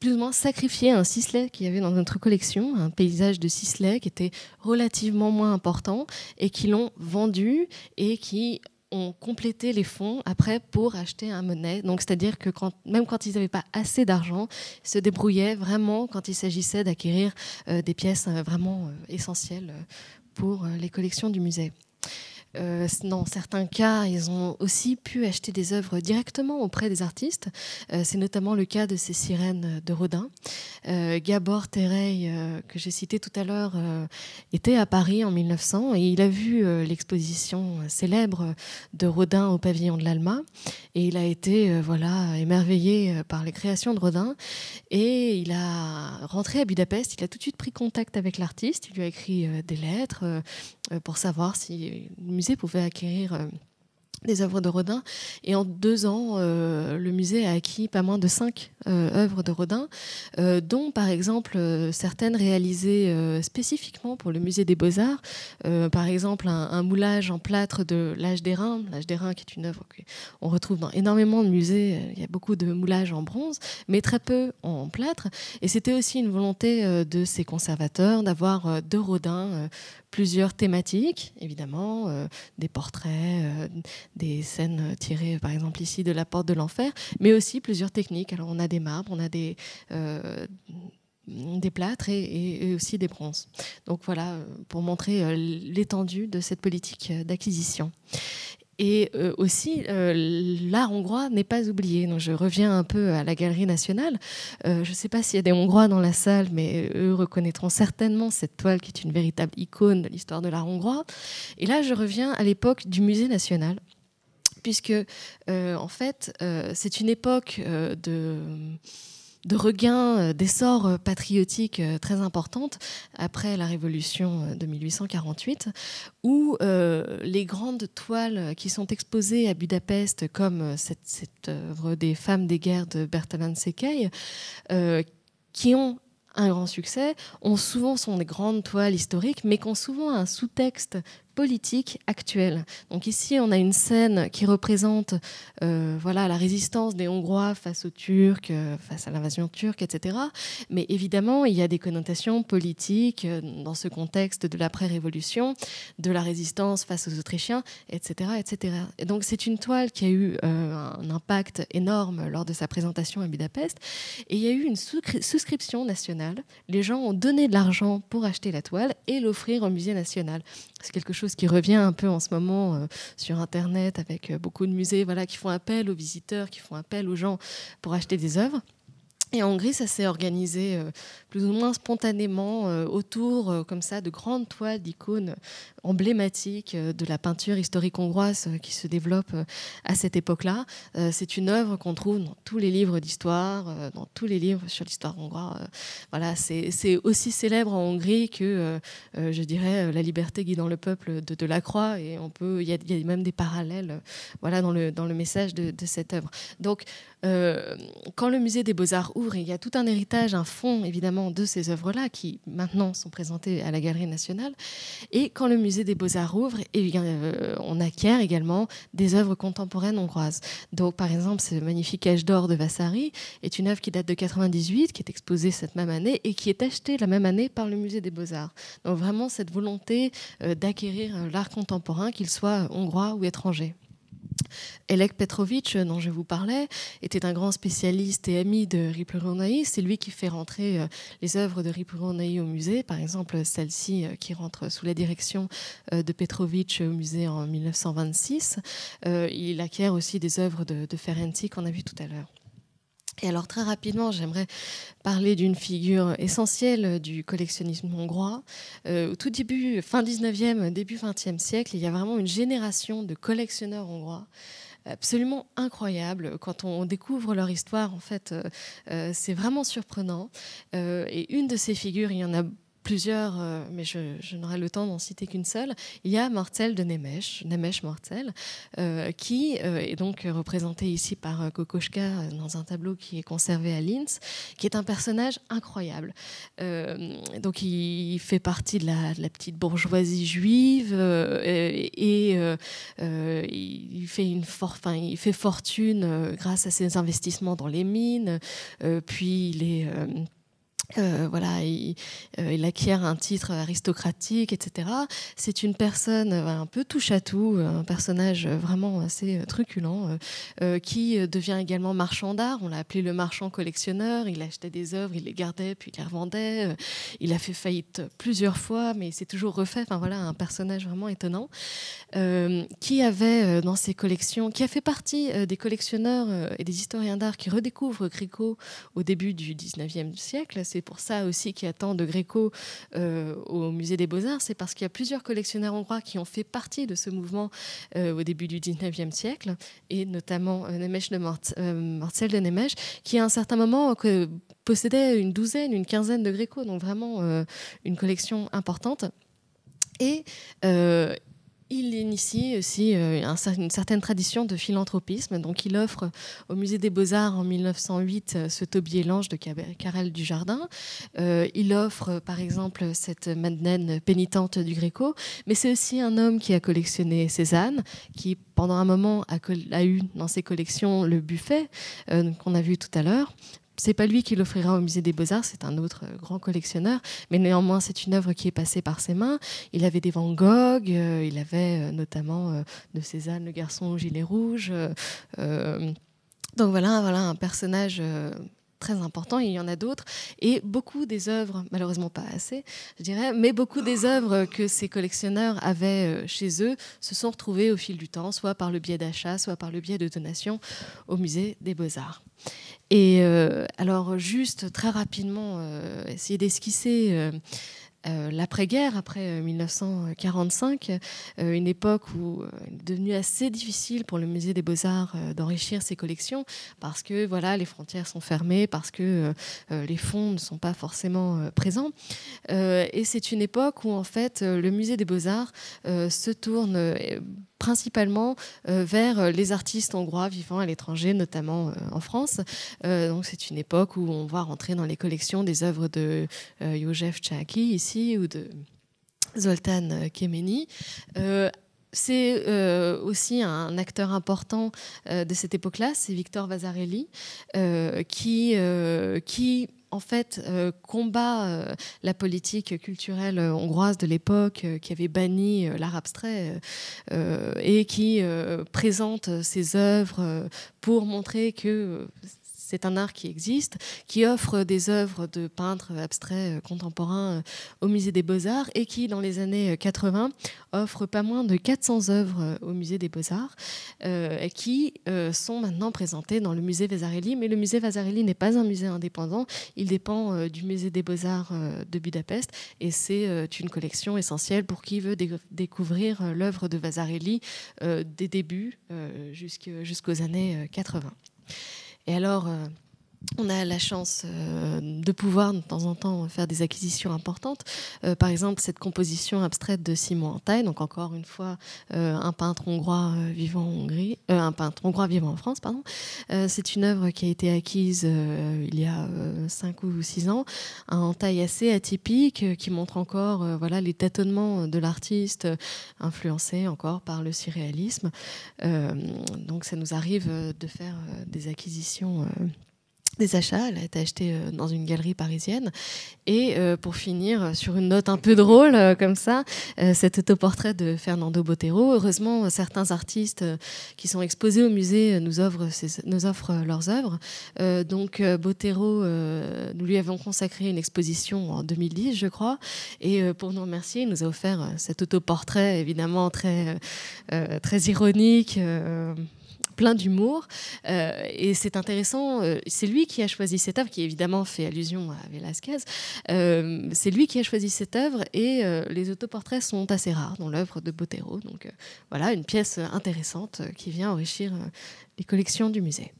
plus ou moins sacrifié un ciselet qu'il y avait dans notre collection, un paysage de ciselet qui était relativement moins important et qui l'ont vendu et qui ont complété les fonds après pour acheter un monnaie. Donc, c'est-à-dire que quand, même quand ils n'avaient pas assez d'argent, se débrouillaient vraiment quand il s'agissait d'acquérir euh, des pièces euh, vraiment euh, essentielles pour les collections du musée. Euh, dans certains cas, ils ont aussi pu acheter des œuvres directement auprès des artistes. Euh, c'est notamment le cas de ces sirènes de Rodin. Euh, Gabor que j'ai cité tout à l'heure, était à Paris en 1900 et il a vu l'exposition célèbre de Rodin au pavillon de l'Alma. Et il a été voilà, émerveillé par les créations de Rodin. Et il a rentré à Budapest, il a tout de suite pris contact avec l'artiste, il lui a écrit des lettres pour savoir si musée pouvait acquérir euh, des œuvres de Rodin. Et en deux ans, euh, le musée a acquis pas moins de cinq euh, œuvres de Rodin, dont par exemple certaines réalisées spécifiquement pour le musée des beaux-arts. par exemple, un, moulage en plâtre de l'âge des reins, l'âge des reins qui est une œuvre qu'on retrouve dans énormément de musées. Il y a beaucoup de moulages en bronze, mais très peu en plâtre. Et c'était aussi une volonté de ces conservateurs d'avoir de Rodin plusieurs thématiques, évidemment, euh, des portraits, euh, des scènes tirées par exemple ici de la porte de l'enfer, mais aussi plusieurs techniques. Alors on a des marbres, on a des, euh, des plâtres et, aussi des bronzes. Donc voilà, pour montrer l'étendue de cette politique d'acquisition. Et euh, aussi, euh, l'art hongrois n'est pas oublié. Donc, je reviens un peu à la Galerie nationale. Euh, je ne sais pas s'il y a des Hongrois dans la salle, mais eux reconnaîtront certainement cette toile qui est une véritable icône de l'histoire de l'art hongrois. Et là, je reviens à l'époque du Musée national puisque en fait c'est une époque de de regain euh, d'essor euh, patriotique euh, très importante après la Révolution de 1848, où les grandes toiles qui sont exposées à Budapest, comme cette, œuvre des femmes des guerres de Bertalan Szekely, qui ont un grand succès, ont souvent sont des grandes toiles historiques, mais qui ont souvent un sous-texte politique actuelle. Donc ici, on a une scène qui représente euh, voilà, la résistance des Hongrois face aux Turcs, euh, face à l'invasion turque, etc. Mais évidemment, il y a des connotations politiques euh, dans ce contexte de l'après-révolution, de la résistance face aux Autrichiens, etc. etc. Et donc c'est une toile qui a eu un impact énorme lors de sa présentation à Budapest. Et il y a eu une souscription nationale. Les gens ont donné de l'argent pour acheter la toile et l'offrir au musée national. C'est quelque chose qui revient un peu en ce moment euh, sur Internet avec euh, beaucoup de musées voilà, qui font appel aux visiteurs, qui font appel aux gens pour acheter des œuvres. Et en Hongrie, ça s'est organisé euh, plus ou moins spontanément euh, autour, euh, comme ça, de grandes toiles d'icônes emblématiques de la peinture historique hongroise qui se développe à cette époque-là. C'est une œuvre qu'on trouve dans tous les livres d'histoire, dans tous les livres sur l'histoire hongroise. Voilà, c'est aussi célèbre en Hongrie que, je dirais, la liberté guidant le peuple de Delacroix. Et on peut, il y, a même des parallèles, voilà, dans le dans le message de, de cette œuvre. Donc, quand le musée des Beaux Arts il y a tout un héritage, un fond évidemment de ces œuvres-là qui maintenant sont présentées à la Galerie nationale. Et quand le musée des Beaux-Arts ouvre, eh euh, on acquiert également des œuvres contemporaines hongroises. Donc par exemple, ce magnifique Âge d'or de Vasari est une œuvre qui date de 98, qui est exposée cette même année et qui est achetée la même année par le musée des Beaux-Arts. Donc vraiment cette volonté euh, d'acquérir euh, l'art contemporain, qu'il soit hongrois ou étranger. Elek Petrovic, euh, dont je vous parlais, était un grand spécialiste et ami de Ripuranaï. C'est lui qui fait rentrer euh, les œuvres de Ripuranaï au musée, par exemple celle-ci euh, qui rentre sous la direction de Petrovic au musée en 1926. Il acquiert aussi des œuvres de, de qu'on a vu tout à l'heure. Et alors très rapidement, j'aimerais parler d'une figure essentielle du collectionnisme hongrois. Euh, au tout début, fin 19e, début 20e siècle, il y a vraiment une génération de collectionneurs hongrois absolument incroyable. Quand on découvre leur histoire, en fait, euh, euh, c'est vraiment surprenant. et une de ces figures, il y en a plusieurs, euh, mais je, n'aurai le temps d'en citer qu'une seule, il y a Martel de Nemesh, Nemesh Mortel euh, qui euh, est donc représenté ici par Kokoschka dans un tableau qui est conservé à Linz, qui est un personnage incroyable. donc il fait partie de la, petite bourgeoisie juive et, il, fait une il fait fortune grâce à ses investissements dans les mines, puis il est euh, voilà, euh, il, acquiert un titre aristocratique, etc. C'est une personne euh, un peu touche à tout, un personnage vraiment assez truculent, qui devient également marchand d'art. On l'a appelé le marchand collectionneur. Il achetait des œuvres, il les gardait, puis il les revendait. il a fait faillite plusieurs fois, mais il s'est toujours refait. Enfin voilà, un personnage vraiment étonnant qui avait dans ses collections, qui a fait partie des collectionneurs et des historiens d'art qui redécouvrent Crico au début du 19e siècle. C'est c'est pour ça aussi qu'il y a tant de Gréco euh, au musée des Beaux-Arts, c'est parce qu'il y a plusieurs collectionneurs hongrois qui ont fait partie de ce mouvement euh, au début du 19e siècle, et notamment euh, Nemes de Mort, de qui à un certain moment possédait une douzaine, une quinzaine de Gréco, donc vraiment une collection importante. Et il initie aussi euh, une certaine tradition de philanthropisme. Donc, il offre au Musée des Beaux-Arts en 1908 euh, ce tobier l'Ange de du Jardin. Euh, il offre, par exemple, cette Madeleine pénitente du Gréco. Mais c'est aussi un homme qui a collectionné Cézanne, qui, pendant un moment, a, eu dans ses collections le buffet qu'on a vu tout à l'heure. C'est pas lui qui l'offrira au musée des Beaux-Arts, c'est un autre euh, grand collectionneur, mais néanmoins c'est une œuvre qui est passée par ses mains. Il avait des Van Gogh, euh, il avait euh, notamment de Cézanne le garçon au gilet rouge. donc voilà, voilà un personnage très important, il y en a d'autres, et beaucoup des œuvres, malheureusement pas assez, je dirais, mais beaucoup des œuvres que ces collectionneurs avaient chez eux se sont retrouvées au fil du temps, soit par le biais d'achat, soit par le biais de donations au musée des beaux-arts. Et euh, alors, juste très rapidement, euh, essayer d'esquisser. Euh, l'après-guerre, après 1945, une époque où il est devenu assez difficile pour le musée des beaux-arts d'enrichir ses collections parce que voilà, les frontières sont fermées, parce que les fonds ne sont pas forcément présents. et c'est une époque où en fait le musée des beaux-arts se tourne principalement euh, vers euh, les artistes hongrois vivant à l'étranger, notamment euh, en France. donc c'est une époque où on voit rentrer dans les collections des œuvres de Josef Tchaki ici ou de Zoltan Kemeni c'est aussi un acteur important de cette époque-là, c'est Victor Vasarely, qui, qui en fait euh, combat euh, la politique culturelle euh, hongroise de l'époque qui avait banni l'art abstrait et qui présente ses œuvres pour montrer que c'est un art qui existe, qui offre des œuvres de peintres abstraits euh, contemporains euh, au musée des Beaux-Arts et qui, dans les années 80, euh, offre pas moins de 400 œuvres au musée des Beaux-Arts qui sont maintenant présentées dans le musée Vasarelli. Mais le musée Vasarelli n'est pas un musée indépendant, il dépend du musée des Beaux-Arts de Budapest et c'est une collection essentielle pour qui veut découvrir l'œuvre de Vasarelli des débuts jusqu'aux années 80. Et alors, euh, on a la chance euh, de pouvoir de temps en temps faire des acquisitions importantes. Euh, par exemple, cette composition abstraite de Simon Antaille, donc encore une fois euh, un peintre hongrois vivant en Hongrie, un peintre hongrois vivant en France, pardon. c'est une œuvre qui a été acquise il y a cinq ou six ans, un taille assez atypique qui montre encore voilà les tâtonnements de l'artiste influencé encore par le surréalisme. donc ça nous arrive de faire des acquisitions des achats. Elle a été achetée euh, dans une galerie parisienne. Et euh, pour finir sur une note un peu drôle, euh, comme ça, cet autoportrait de Fernando Botero. Heureusement, certains artistes qui sont exposés au musée nous offrent, leurs œuvres. donc, Botero, nous lui avons consacré une exposition en 2010, je crois. Et pour nous remercier, il nous a offert cet autoportrait, évidemment, très, très ironique plein d'humour. Euh, et c'est intéressant, euh, c'est lui qui a choisi cette œuvre, qui évidemment fait allusion à Velázquez. Euh, c'est lui qui a choisi cette œuvre et les autoportraits sont assez rares dans l'œuvre de Botero. Donc voilà, une pièce intéressante qui vient enrichir les collections du musée.